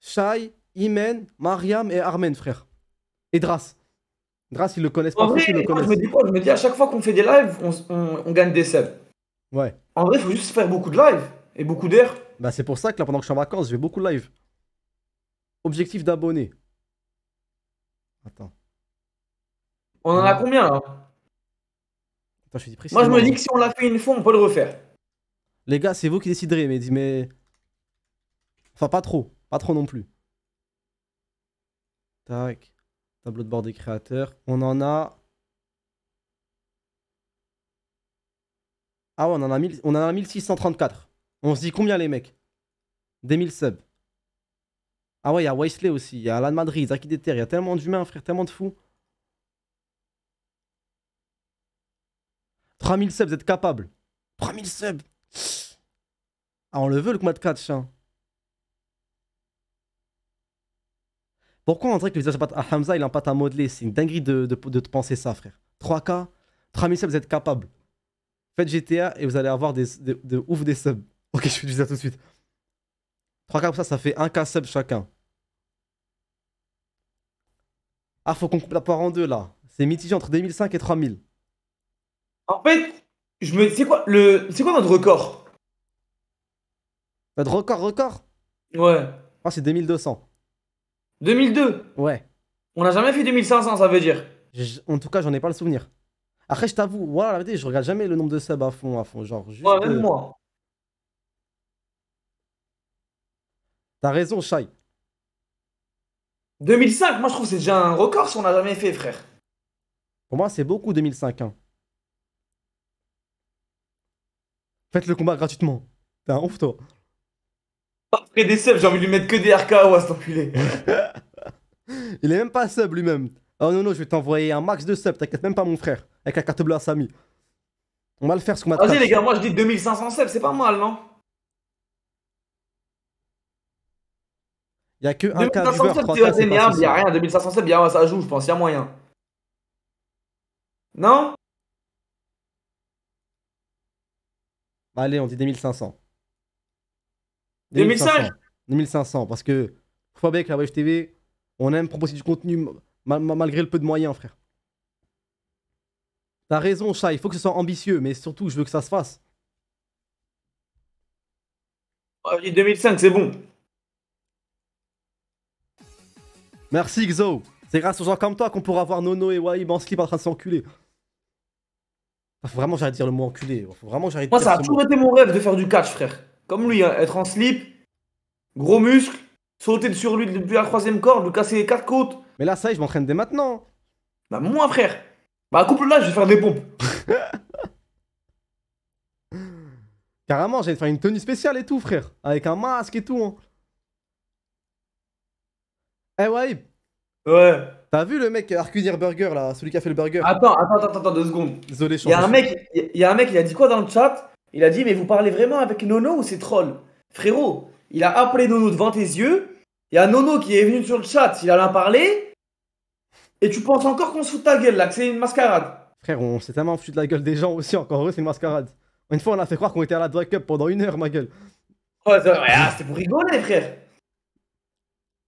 [SPEAKER 1] Shai, Imen, Mariam et Armen, frère. Et Dras. Dras, ils le connaissent pas. En vrai, Je me dis quoi Je me dis à chaque fois qu'on fait des lives, on, gagne des subs. Ouais. En vrai, il faut juste faire beaucoup de lives et beaucoup d'air. Bah, c'est pour ça que là, pendant que je suis en vacances, je fais beaucoup de lives. Objectif d'abonnés. Attends. On en a combien là moi, je me hein. dis que si on l'a fait une fois, on peut le refaire. Les gars, c'est vous qui déciderez, mais dis, mais. Enfin, pas trop. Pas trop non plus. Tac. Tableau de bord des créateurs. On en a. Ah ouais, on en a, mille, on en a 1634. On se dit combien, les mecs Des 1000 subs. Ah ouais, il y a Wesley aussi. Il y a Alan Madrid, Zaki Deter. Il y a tellement d'humains, frère, tellement de fous. 3000 subs, vous êtes capable. 3000 subs. Ah, on le veut le de Catch. Hein. Pourquoi on dirait que le visage à Hamza, il a un pâte à modeler C'est une dinguerie de, de, penser ça, frère. 3K, 3000 subs, vous êtes capable. Faites GTA et vous allez avoir des, de, ouf des subs. Ok, je fais du ça tout de suite. 3K pour ça, ça fait 1K sub chacun. Ah, faut qu'on coupe la part en deux là. C'est mitigé entre 2005 et 3000. En fait, je me. C'est quoi, le... c'est quoi notre record Notre record, record Ouais. Moi, ah, c'est 2200. 2002 Ouais. On n'a jamais fait 2500, ça veut dire. En tout cas, j'en ai pas le souvenir. Après, je t'avoue, voilà, la je regarde jamais le nombre de subs à fond, à fond. Genre, Ouais, même euh, moi. T'as raison, Shai. 2005, moi je trouve que c'est déjà un record si on n'a jamais fait, frère. Pour moi, c'est beaucoup 2005. Faites le combat gratuitement. T'es un ouf, toi. Après des subs, j'ai envie de lui mettre que des RKO à cet enculé. Il est même pas sub lui-même. Oh non, non, je vais t'envoyer un max de subs, t'inquiète même pas, mon frère. Avec la carte bleue à Samy. On va le faire ce matin. Vas-y, les gars, moi je dis 2500 subs, c'est pas mal, non Y'a que un cas de y'a rien, 2500 subs, y'a ça joue, je pense, y'a moyen. Non Bah, allez, on dit 2500. 2500 2500, parce que faut la Wave TV, on aime proposer du contenu malgré le peu de moyens, frère. T'as raison, chat, il faut que ce soit ambitieux, mais surtout, je veux que ça se fasse. 2005, c'est bon. Merci, Xo. C'est grâce aux gens comme toi qu'on pourra voir Nono et Waib en slip en train de s'enculer. Faut vraiment j'arrête de dire le mot enculé. Faut vraiment j'arrête. Moi, ça a toujours été mon rêve de faire du catch, frère. Comme lui, hein, être en slip, gros muscle, sauter sur lui depuis la troisième corde, le casser les quatre côtes. Mais là, ça y est, je m'entraîne dès maintenant. Bah, moi, frère. Bah, à couple là, je vais faire des pompes. Carrément, j'allais faire une tenue spéciale et tout, frère. Avec un masque et tout. Hein. Eh, ouais. Ouais. T'as vu le mec Arcunir Burger là, celui qui a fait le burger Attends, attends, attends, attends deux secondes. Désolé, je Il y a un mec, il a un mec, il a dit quoi dans le chat Il a dit mais vous parlez vraiment avec Nono ou c'est troll Frérot, il a appelé Nono devant tes yeux. Il y a Nono qui est venu sur le chat, il a parlé. Et tu penses encore qu'on se fout de ta gueule là, que c'est une mascarade Frère, on s'est tellement foutu de la gueule des gens aussi, encore eux, c'est une mascarade. Une fois, on a fait croire qu'on était à la Drag Cup pendant une heure, ma gueule. Ouais, ah, c'était pour rigoler, frère.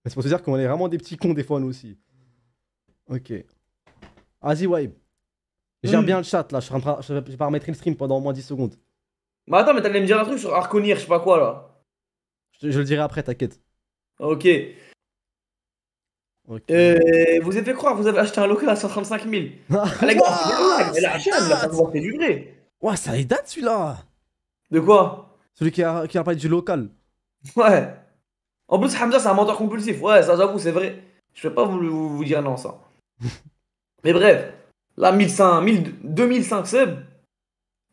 [SPEAKER 1] C'est pour se dire qu'on est vraiment des petits cons des fois, nous aussi. Ok. Vas-y, Waib. J'aime hmm. bien le chat là, je vais pas remettre le stream pendant au moins 10 secondes. Bah attends, mais t'allais me dire un truc sur Arconir, je sais pas quoi là. Je, le dirai après, t'inquiète. Ok. Ok. Euh, vous avez fait croire, vous avez acheté un local à 135 000. Ah, ah, les gars, c'est ah, elle a acheté, là, c'est du vrai. Ouah, ça les date celui-là. De quoi Celui qui a, qui a parlé du local. Ouais. En plus, Hamza, c'est un menteur compulsif. Ouais, ça j'avoue, c'est vrai. Je vais pas vous, vous dire non, ça. Mais bref, là, 1500, 2005 sub,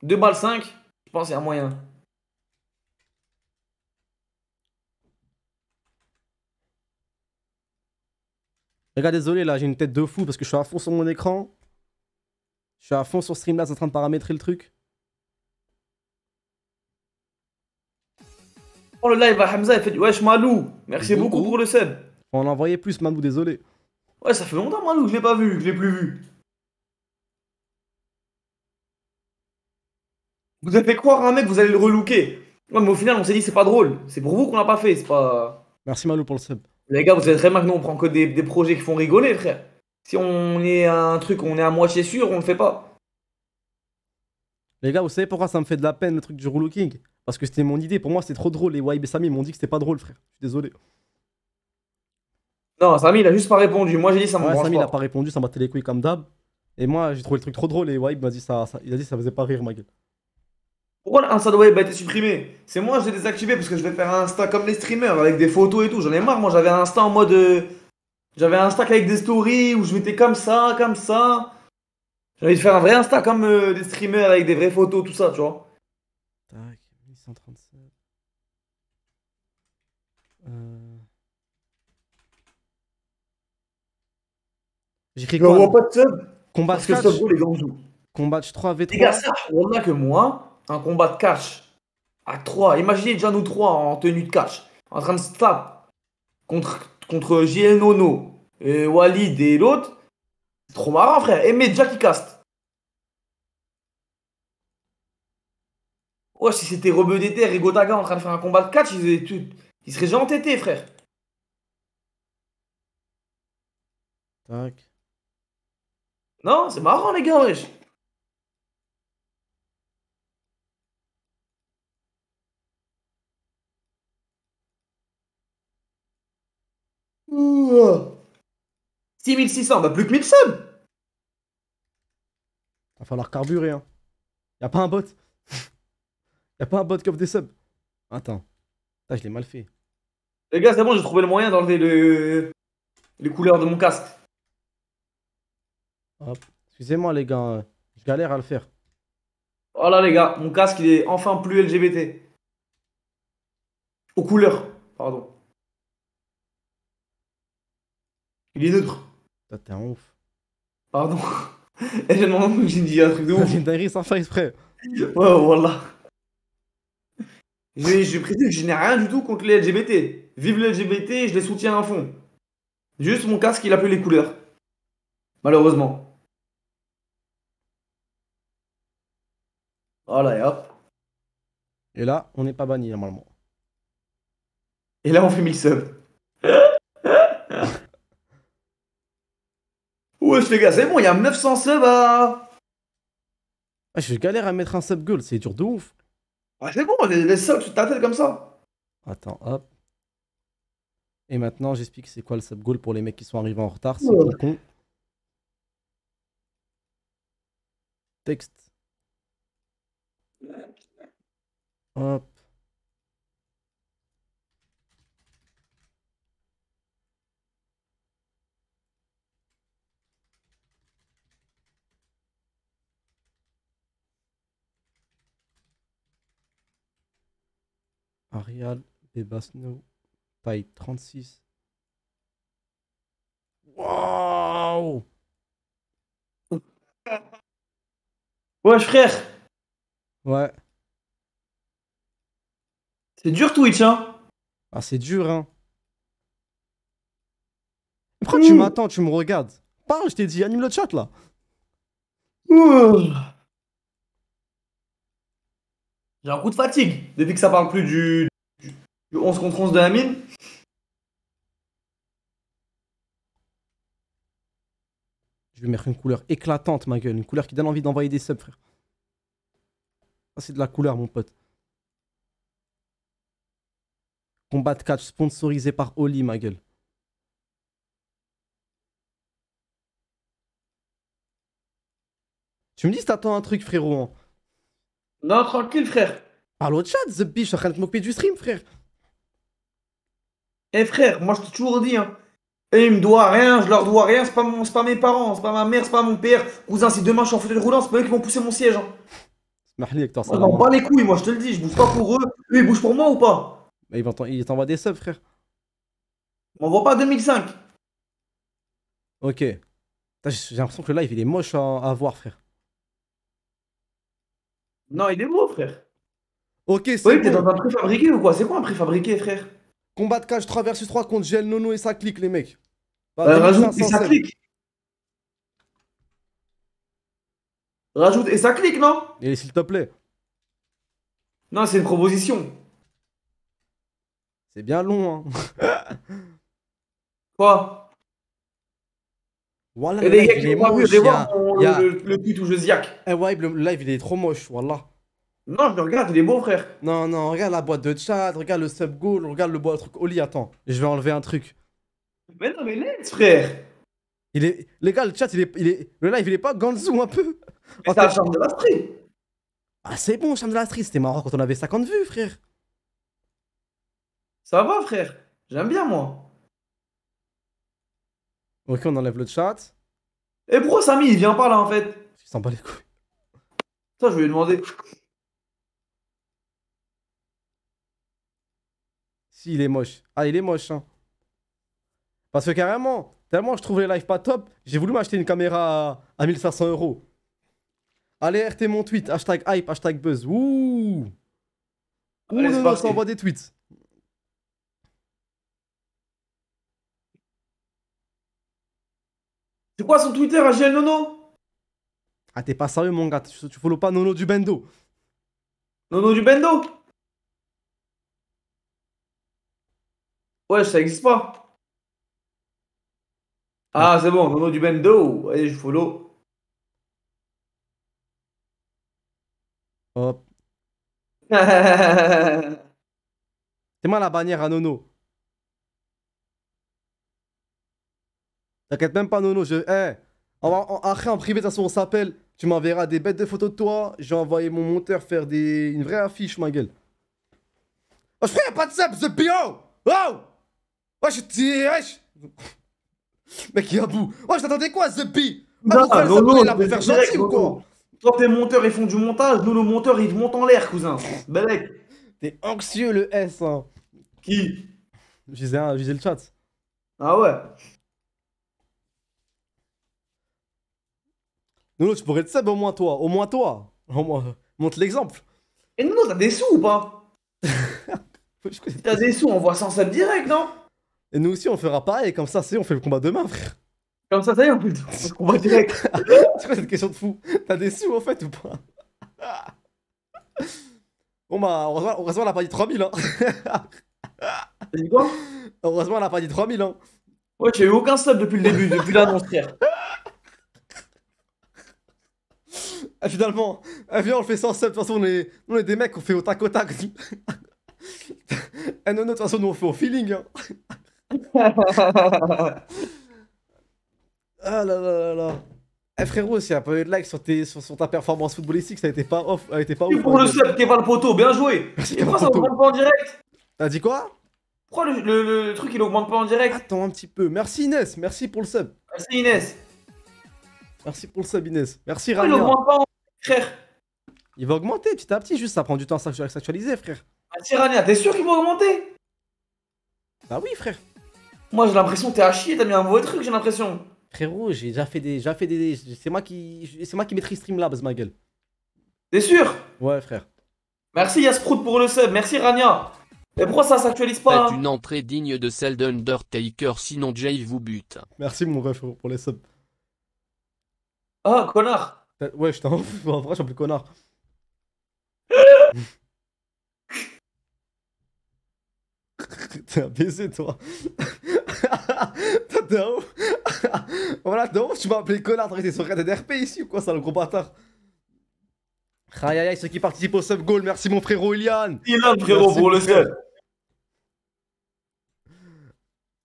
[SPEAKER 1] 2 balles 5, je pense qu'il moyen. Regarde, désolé, là, j'ai une tête de fou parce que je suis à fond sur mon écran. Je suis à fond sur Streamlabs en train de paramétrer le truc. Oh, le live à Hamza, il fait du wesh Malou. Merci beaucoup, pour le sub. On en envoyait plus, Malou, désolé. Ouais, ça fait longtemps, Malou que je l'ai pas vu, que je l'ai plus vu. Vous avez fait croire à un mec que vous allez le relooker. Ouais, mais au final, on s'est dit, c'est pas drôle. C'est pour vous qu'on l'a pas fait, c'est pas. Merci Malou pour le sub. Les gars, vous êtes très mal que nous, on prend que des, projets qui font rigoler, frère. Si on est un truc, on est à moitié sûr, on le fait pas. Les gars, vous savez pourquoi ça me fait de la peine le truc du relooking Parce que c'était mon idée. Pour moi, c'était trop drôle. et YB et Samy m'ont dit que c'était pas drôle, frère. Je suis désolé. Non, Samy, il a juste pas répondu. Moi, j'ai dit, ça m'a ouais, Samy, il a pas répondu, ça m'a les comme d'hab. Et moi, j'ai trouvé le truc trop drôle et Waib m'a dit ça, il a dit ça faisait pas rire ma gueule. Pourquoi Insta de a été supprimé C'est moi, j'ai désactivé parce que je vais faire un Insta comme les streamers avec des photos et tout. J'en ai marre. Moi, j'avais un Insta en mode. Euh, j'avais un Insta avec des stories où je mettais comme ça, comme ça. J'avais envie de faire un vrai Insta comme les euh, des streamers avec des vraies photos, tout ça, tu vois. Tac, Euh. Le quoi vois pas de Combat parce les Combat 3 V3. Les gars, ça, on a que moi, un combat de catch à 3. Imaginez déjà nous 3 en tenue de catch, en train de se taper contre, contre JL Nono, et Walid et l'autre. C'est trop marrant, frère. Et déjà qui caste. Ouais, si c'était Rebeu et Gotaga en train de faire un combat de catch, ils, tout... ils seraient déjà entêtés, frère. Tac. Non, c'est marrant, les gars, wesh. Ouh. 6600, bah plus que 1000 subs Va falloir carburer, hein. Y'a pas un bot Y'a pas un bot comme des subs Attends. je l'ai mal fait. Les gars, c'est bon, j'ai trouvé le moyen d'enlever le... les couleurs de mon casque. Hop. Excusez-moi les gars, hein. je galère à le faire. Oh les gars, mon casque il est enfin plus LGBT. Aux couleurs, pardon. Il est neutre. t'es un ouf. Pardon. Et eh, j'ai demandé que j'ai dit un truc de ouf. J'ai une sans faire exprès. voilà. J'ai prédis que je n'ai rien du tout contre les LGBT. Vive les LGBT, je les soutiens à fond. Juste mon casque, il a plus les couleurs. Malheureusement. et hop. Et là, on n'est pas banni normalement. Et là, on fait 1000 subs. Wesh, les gars, c'est bon, il y a 900 subs à. Hein. Ah, je galère à mettre un sub goal, c'est dur de ouf. Ah, c'est bon, les, les subs, tu tête comme ça. Attends, hop. Et maintenant, j'explique c'est quoi le sub goal pour les mecs qui sont arrivés en retard. C'est le con. Texte Hop. Arial Bebasno, taille 36. Waouh Wesh frère Ouais. C'est dur Twitch, hein Ah, c'est dur, hein. Pourquoi tu m'attends, tu me regardes Parle, je t'ai dit, anime le chat, là. J'ai un coup de fatigue depuis que ça parle plus du, du 11 contre 11 de la mine. Je vais mettre une couleur éclatante, ma gueule. Une couleur qui donne envie d'envoyer des subs, frère. Ça, c'est de la couleur, mon pote. Combat de catch sponsorisé par Oli, ma gueule. Tu me dis, t'attends un truc, frérot. Hein. Non, tranquille, frère. Parle au chat, The Bitch, je suis en train de moquer du stream, frère. Eh, frère, moi je t'ai toujours dit, hein. Et eh, ils me doivent rien, je leur dois rien, c'est pas, pas mes parents, c'est pas ma mère, c'est pas mon père. Cousin, si demain je suis en fauteuil roulant, c'est pas eux qui vont pousser mon siège. Hein. Mahli, Hector, ça. On hein. bat les couilles, moi je te le dis, je bouge pas pour eux. Eux, ils bougent pour moi ou pas il t'envoie des subs, frère. On M'envoie pas 2005. Ok. J'ai l'impression que le live, il est moche à, voir, frère. Non, il est beau, frère. Ok, c'est. Oui, t'es dans un préfabriqué ou quoi C'est quoi un préfabriqué, frère Combat de cage 3 versus 3 contre Gel Nono et ça clique, les mecs. Bah, euh, rajoute et ça clique. Rajoute et ça clique, non Et s'il te plaît. Non, c'est une proposition. C'est bien long, hein. Quoi voilà, le les live, il est le, où je ziac. Eh ouais, le live, il est trop moche, voilà. Non, je regarde, il est beau, frère. Non, non, regarde la boîte de chat, regarde le sub goal, regarde le, boîte truc. Oli, attends, je vais enlever un truc. Mais non, mais laisse, frère. Il est... Les gars, le chat, il est... il est... le live, il est pas ganzu, un peu. Mais ah, la chambre de la Ah, c'est bon, chambre de la c'était marrant quand on avait 50 vues, frère. Ça va frère J'aime bien, moi. Ok, on enlève le chat. Et eh, bro Samy, il vient pas là en fait Il s'en bat les couilles. Ça, je vais lui demander. Si, il est moche. Ah, il est moche, hein. Parce que carrément, tellement je trouve les lives pas top, j'ai voulu m'acheter une caméra à, 1500 euros. Allez, RT mon tweet, hashtag hype, hashtag buzz. Ouh
[SPEAKER 2] Ouh, on s'envoie des
[SPEAKER 1] tweets. C'est quoi son Twitter, AGL Nono Ah, t'es pas sérieux, mon gars. Tu, tu follow pas Nono du Bendo. Nono du Bendo Ouais, ça existe pas. Ah, c'est bon, Nono du Bendo. Allez, je follow. Hop. c'est moi la bannière à Nono. T'inquiète même pas, Nono. Je... Eh, on va, après, en privé, de toute façon, on s'appelle. Tu m'enverras des bêtes de photos de toi. J'ai envoyé mon monteur faire des... une vraie affiche, ma gueule. Oh, je fais pas de sub, The P Oh Oh, je wesh Mec, il y à bout. Oh, je t'attendais quoi, The P Ah, non, non, quoi Toi, tes monteurs, ils font du montage. Nous, nos monteurs, ils montent en l'air, cousin. Belek. T'es anxieux, le S. Hein. Qui Je disais le chat. Ah ouais Nono, tu pourrais être sub au moins toi. Au moins toi. Au moins, montre l'exemple. Et Nono, t'as des sous ou pas T'as des sous, on voit sans sub direct, non Et nous aussi, on fera pareil. Comme ça, c'est on fait le combat demain, frère. Comme ça, ça y est, on fait le combat direct. c'est quoi cette question de fou T'as des sous, en fait, ou pas Bon bah, heureusement, heureusement elle a pas dit 3000, hein. T'as dit quoi Heureusement, elle a pas dit 3000, hein. Ouais, j'ai eu aucun sub depuis le début, depuis l'annonce, frère. Et ah, finalement, ah, viens, on le fait sans sub. De toute façon, on est, on est des mecs, on fait au tac au tac. Et eh, non, de toute façon, nous, on fait au feeling. Hein. ah là là là là. Eh frérot, s'il n'y a pas eu de like sur, tes, sur, ta performance footballistique, ça a été pas off. Ça a pas ouf, pour hein. le sub, t'es pas le poteau, bien joué. Et pourquoi ça augmente pas en direct T'as dit quoi Pourquoi le, le, truc il augmente pas en direct Attends un petit peu. Merci Inès, merci pour le sub. Merci Inès. Merci pour le Sabines. Merci Rania. Oh, il augmente pas, frère. Il va augmenter petit à petit, juste ça prend du temps à s'actualiser, frère. Merci ah, Rania, t'es sûr qu'il va augmenter Bah oui, frère. Moi j'ai l'impression que t'es à chier, t'as mis un mauvais truc, j'ai l'impression. Frérot, j'ai déjà fait des. fait des. C'est moi qui. C'est moi qui maîtrise Streamlabs, ma gueule. T'es sûr Ouais, frère. Merci Yasprout pour le sub, merci Rania. Mais pourquoi ça s'actualise pas Faites hein une entrée digne de celle d'Undertaker, sinon Jay vous bute. Merci mon ref pour les subs. Ah, connard Ouais, je t'en En vrai, je suis plus connard. T'es un baiser, toi. t'es un ouf. voilà, t'es ouf, tu m'as appelé connard. T'es sur RP ici ou quoi, ça, le gros bâtard Aïe aïe ceux qui participent au sub goal, merci mon frérot Ilian. Ilian, frérot, pour le ciel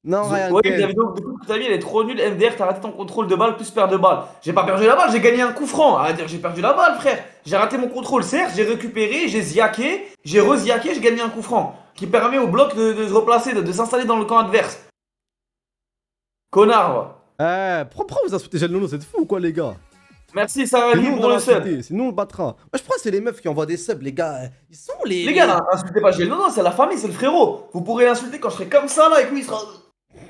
[SPEAKER 1] non, rien. Ouais, donc, ta vie, elle est trop nulle. MDR, t'as raté ton contrôle de balle, plus perte de balle. J'ai pas perdu la balle, j'ai gagné un coup franc. À ah, dire, j'ai perdu la balle, frère. J'ai raté mon contrôle, certes, j'ai récupéré, j'ai ziaqué, j'ai re j'ai gagné un coup franc. Qui permet au bloc de, se replacer, de, s'installer dans le camp adverse. Connard, Euh, Eh, pourquoi vous insultez Nono, C'est fou ou quoi, les gars Merci Sarah Lee pour le sub. C'est on le battra. Moi, je crois que c'est les meufs qui envoient des subs, les gars. Ils sont les. Les gars, insultez pas Nono, c'est la famille, c'est le frérot. Vous pourrez l'insulter quand je serai comme ça, là, et puis sera.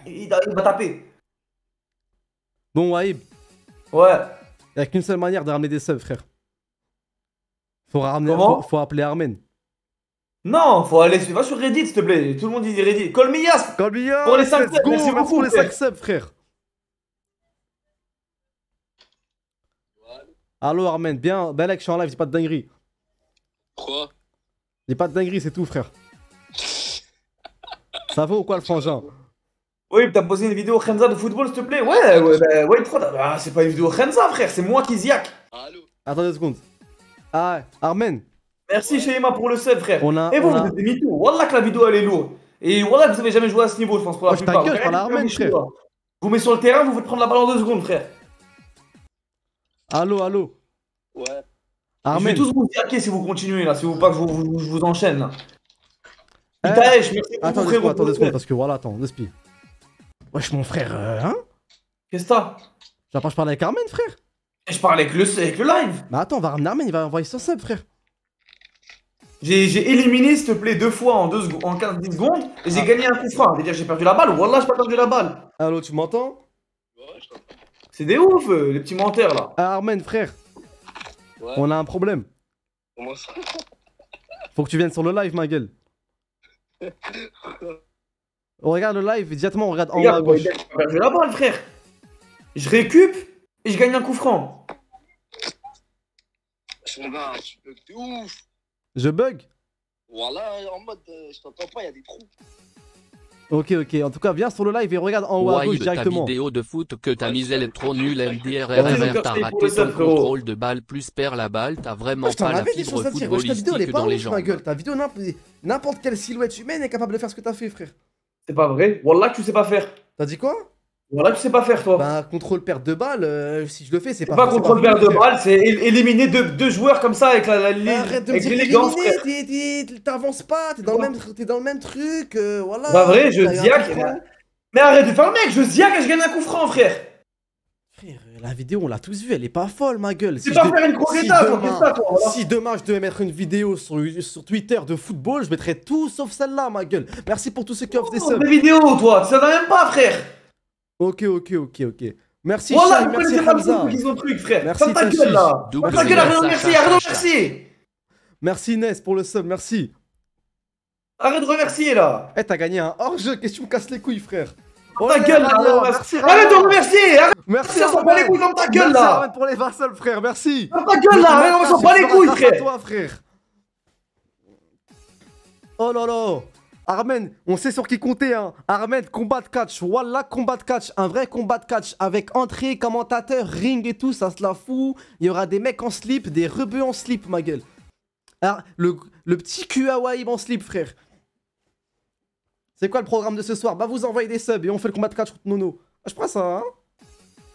[SPEAKER 1] Il, m'a tapé. Bon, Wahib. Ouais. Il n'y a qu'une seule manière de ramener des subs, frère. Faut, ramener, faut, appeler Armen. Non, faut aller. Va sur Reddit, s'il te plaît. Tout le monde dit Reddit. Call me Call Pour les 5 subs, go, pour les 5 subs, frère. Allo Armen, bien, ben là je suis en live, j'ai pas de dinguerie. Quoi J'ai pas de dinguerie, c'est tout, frère. Ça vaut ou quoi le frangin oui, t'as posé une vidéo Renza de football, s'il te plaît Ouais, ouais, bah, ouais, ah, C'est pas une vidéo Khenza frère, c'est moi qui ziaque Allô Attends une seconde. Ah, Armen Merci Cheyma pour le sub, frère. Et vous, vous êtes des tout, voilà que la vidéo, elle est lourde. Et voilà que vous avez jamais joué à ce niveau, je pense, pour la oh, plupart. Gueule, je parle à Armen, frère. Hein. Vous mettez sur le terrain, vous faites prendre la balle en deux secondes, frère. Allô, allô Ouais.
[SPEAKER 2] Armen. Je vais tous vous
[SPEAKER 1] ziaquer si vous continuez, là, si vous pas que je vous, enchaîne, là. Itaesh, merci beaucoup, frérot. Attendez une seconde, parce que voilà, attends, Nespi. Wesh, mon frère, euh, hein Qu'est-ce que t'as J'ai je parle avec Armen, frère. je parle avec le, avec le live. Bah attends, on va ramener Armen, il va envoyer son sub, frère. J'ai éliminé, s'il te plaît, deux fois en, deux en 15 10 secondes et j'ai ah. gagné un coup franc. C'est-à-dire, j'ai perdu la balle. Wallah, j'ai pas perdu la balle. Allo, tu m'entends Ouais, je t'entends. C'est des ouf, euh, les petits menteurs là. Ah, Armen, frère. Ouais. On a un problème. Comment ça Faut que tu viennes sur le live, ma gueule. On regarde le live, directement. on regarde en haut à gauche. Je la balle, frère. Je récup et je gagne un coup franc. Je ouf. bug Voilà, en mode euh, je t'entends pas, il y a des trous. Ok, ok. En tout cas, viens sur le live et regarde en haut à gauche directement. Ta vidéo de foot que ta mise, elle est trop nulle. MDRRR, t'as raté ton contrôle de balle plus perds la balle. T'as vraiment pas la fibre footballistique dans les jambes. Ta vidéo, n'importe quelle silhouette humaine est capable de faire ce que t'as fait, frère. C'est pas vrai. Wallah, tu sais pas faire. T'as dit quoi Wallah, tu sais pas faire, toi. Bah, contrôle perte de balles. Euh, si je le fais, c'est pas. pas contrôle perte de balles. c'est éliminer deux, joueurs comme ça avec la. la, Arrête de me t'avances pas, t'es dans, dans, le même truc. Euh, voilà. Pas vrai, je ziaque... Mais arrête de faire le mec, je ziaque et je gagne un coup franc, frère. La vidéo, on l'a tous vu elle est pas folle, ma gueule. C'est si pas faire une demain, toi, Si demain je devais mettre une vidéo sur, sur Twitter de football, je mettrais tout sauf celle-là, ma gueule. Merci pour tous ceux qui offrent des oh, subs. Des vidéos, toi, ça va même pas, frère. Ok, ok, ok, ok. Merci, voilà, merci Hamza. Ils ont truc, frère. Merci, merci, merci. Merci, Inès, pour le sub, merci. Arrête de remercier, là. Eh, t'as gagné un hors-jeu, qu'est-ce que tu me casses les couilles, frère Oh ta gueule, là, Merci, Arrête de remercier Merci, on s'en bat les couilles dans ta gueule, là Merci, pour les varsals, frère, merci Dans ta gueule, là On s'en bat les couilles, frère toi, frère Oh là là Armen, on sait sur qui compter, hein. Armen, combat de catch. voilà combat de catch. Un vrai combat de catch avec entrée, commentateur, ring et tout, ça se la fout. Il y aura des mecs en slip, des rebeux en slip, ma gueule. Ah, le, le petit cul Hawaii en slip, frère. C'est quoi le programme de ce soir Bah vous envoyez des subs et on fait le combat de catch contre Nono. Ah, je prends ça, hein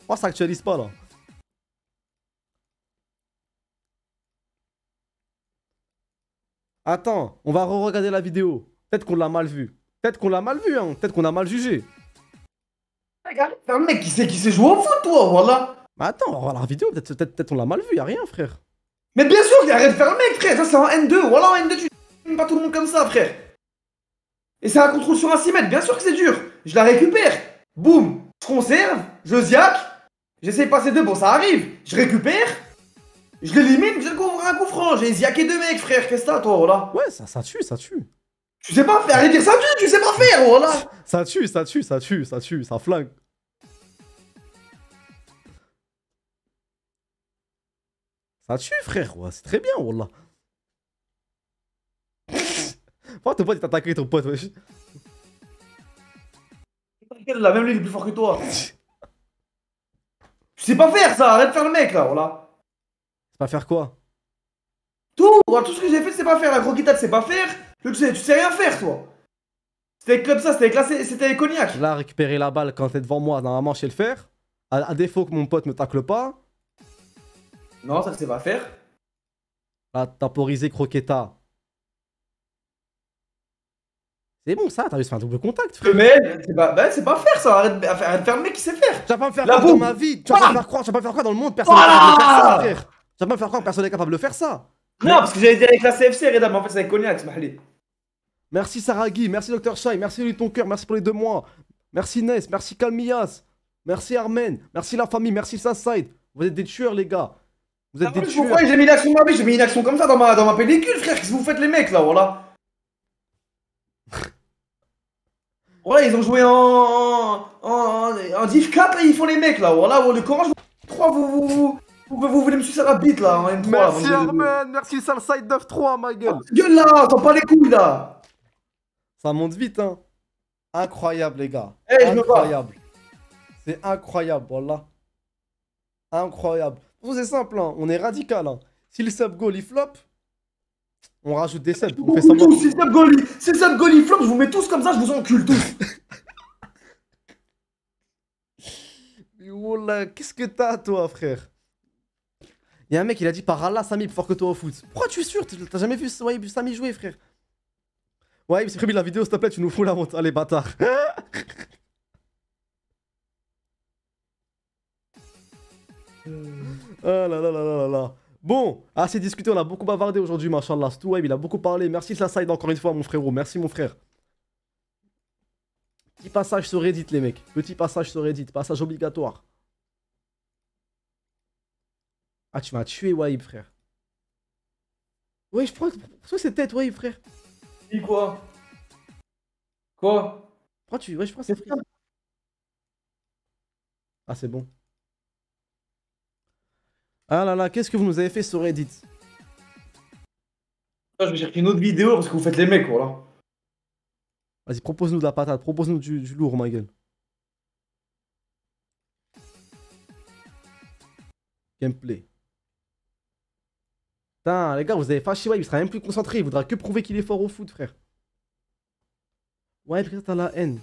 [SPEAKER 1] Oh, ça actualise pas, là. Attends, on va re-regarder la vidéo. Peut-être qu'on l'a mal vue. Peut-être qu'on l'a mal vue, hein. Peut-être qu'on a mal jugé. Regarde, un mec qui sait qui s'est joué au foot, toi, voilà. Mais bah, attends, on va voir la vidéo. Peut-être peut, -être, peut l'a mal vue, y'a a rien, frère. Mais bien sûr, arrête de faire mec, frère. Ça, c'est en N2. Voilà, en N2, tu pas tout le monde comme ça, frère. Et c'est un contrôle sur un 6 mètres, bien sûr que c'est dur. Je la récupère. Boum, je conserve, je ziaque J'essaie de passer deux, bon ça arrive. Je récupère. Je l'élimine, je couvre un coup franc. J'ai ziaqué deux mecs, frère. Qu'est-ce que t'as, toi, voilà oh Ouais, ça, tue, ça tue. Tu sais pas faire, de dire ça tue, tu sais pas faire, voilà oh Ça tue, ça tue, ça tue, ça tue, ça flingue. Ça tue, frère, ouais, c'est très bien, voilà. Oh pourquoi ton pote il taclé ton pote, wesh T'inquiète là, même lui il est plus fort que toi. tu sais pas faire ça, arrête de faire le mec là, voilà. C'est pas faire quoi Tout Tout ce que j'ai fait, c'est pas faire. La croquetade, c'est pas faire. tu, sais, tu sais rien faire, toi. C'était comme ça, c'était classé, c'était cognac. Là, récupérer la balle quand t'es devant moi, normalement, je sais le faire. À, défaut que mon pote me tacle pas. Non, ça, c'est pas faire. Là, temporiser Croqueta, c'est bon ça, t'as vu, c'est un double contact. Frère. Mais c'est pas, bah, c'est pas faire ça, arrête, de faire le mec qui sait faire. Tu vas pas me faire croire dans ma vie, tu vas pas me faire croire, tu vas pas me faire croire dans le monde, personne n'est capable de faire ça, frère. pas me faire croire, personne n'est capable de faire ça. Non, parce que j'allais dire avec la CFC, Reda, mais en fait c'est avec Cognac, allez Merci Saragui, merci Dr Shai, merci lui Ton Cœur, merci pour les deux mois. Merci Ness, merci Calmias, merci Armen, merci la famille, merci Sasside. Vous êtes des tueurs les gars. Vous êtes ah des tueurs. Pourquoi j'ai mis une action vie, j'ai mis une action comme ça dans ma, dans ma pellicule, frère, qu'est-ce que vous faites les mecs là, voilà. Voilà, ils ont joué en, en, 4 et ils font les mecs là. Voilà, le courage je vous, vous, vous, vous, voulez me sucer la bite là en M3. Merci merci Armen, merci Side 9-3, ma gueule. Oh, gueule là, t'en pas les couilles là. Ça monte vite, hein. Incroyable, les gars. Eh, incroyable. C'est incroyable, voilà. Incroyable. c'est simple, hein. on est radical. Hein. Si le sub goal il flop, on rajoute des subs. On fait semblant. C'est Goli. C'est je vous mets tous comme ça, je vous encule tous. qu'est-ce que t'as, toi, frère Y'a un mec, il a dit par Allah, Samy, plus que toi au foot. Pourquoi tu es sûr T'as jamais vu Samy jouer, frère Ouais, c'est prévu la vidéo, s'il te plaît, tu nous fous la honte. Allez, bâtard. oh là là là là là là. Bon, assez discuté, on a beaucoup bavardé aujourd'hui, machallah. waib, il a beaucoup parlé. Merci la side encore une fois, mon frérot. Merci, mon frère. Petit passage sur Reddit, les mecs. Petit passage sur Reddit. Passage obligatoire. Ah, tu m'as tué, Waib, frère. Ouais, je prends. Pourquoi c'est tête, Waib, frère Dis quoi Quoi Pourquoi tu. Ouais, je prends cette Ah, c'est bon. Ah là là, qu'est-ce que vous nous avez fait sur Reddit ah, Je vais chercher une autre vidéo parce que vous faites les mecs, voilà. Vas-y, propose-nous de la patate, propose-nous du, lourd, ma gueule. Gameplay. Putain, les gars, vous avez fâché, ouais, il sera même plus concentré, il voudra que prouver qu'il est fort au foot, frère. Ouais, frère, t'as la haine.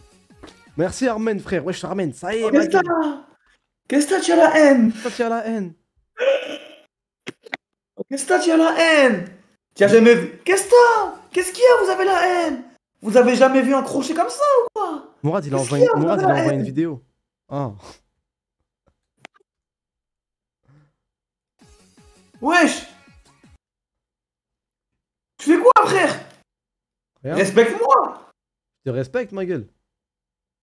[SPEAKER 1] Merci Armen, frère, ouais, je suis Armen, ça y est, Qu'est-ce que t'as Qu'est-ce que t'as, tu as la haine Qu'est-ce que t'as, tu as la haine Oh, qu'est-ce que tu as la haine Tu as jamais vu Qu'est-ce que Qu'est-ce qu'il y a Vous avez la haine Vous avez jamais vu un crochet comme ça ou quoi Mourad, il, a envoyé une vidéo. Ah. Wesh Tu fais quoi, frère Respecte-moi Je te respecte, ma gueule.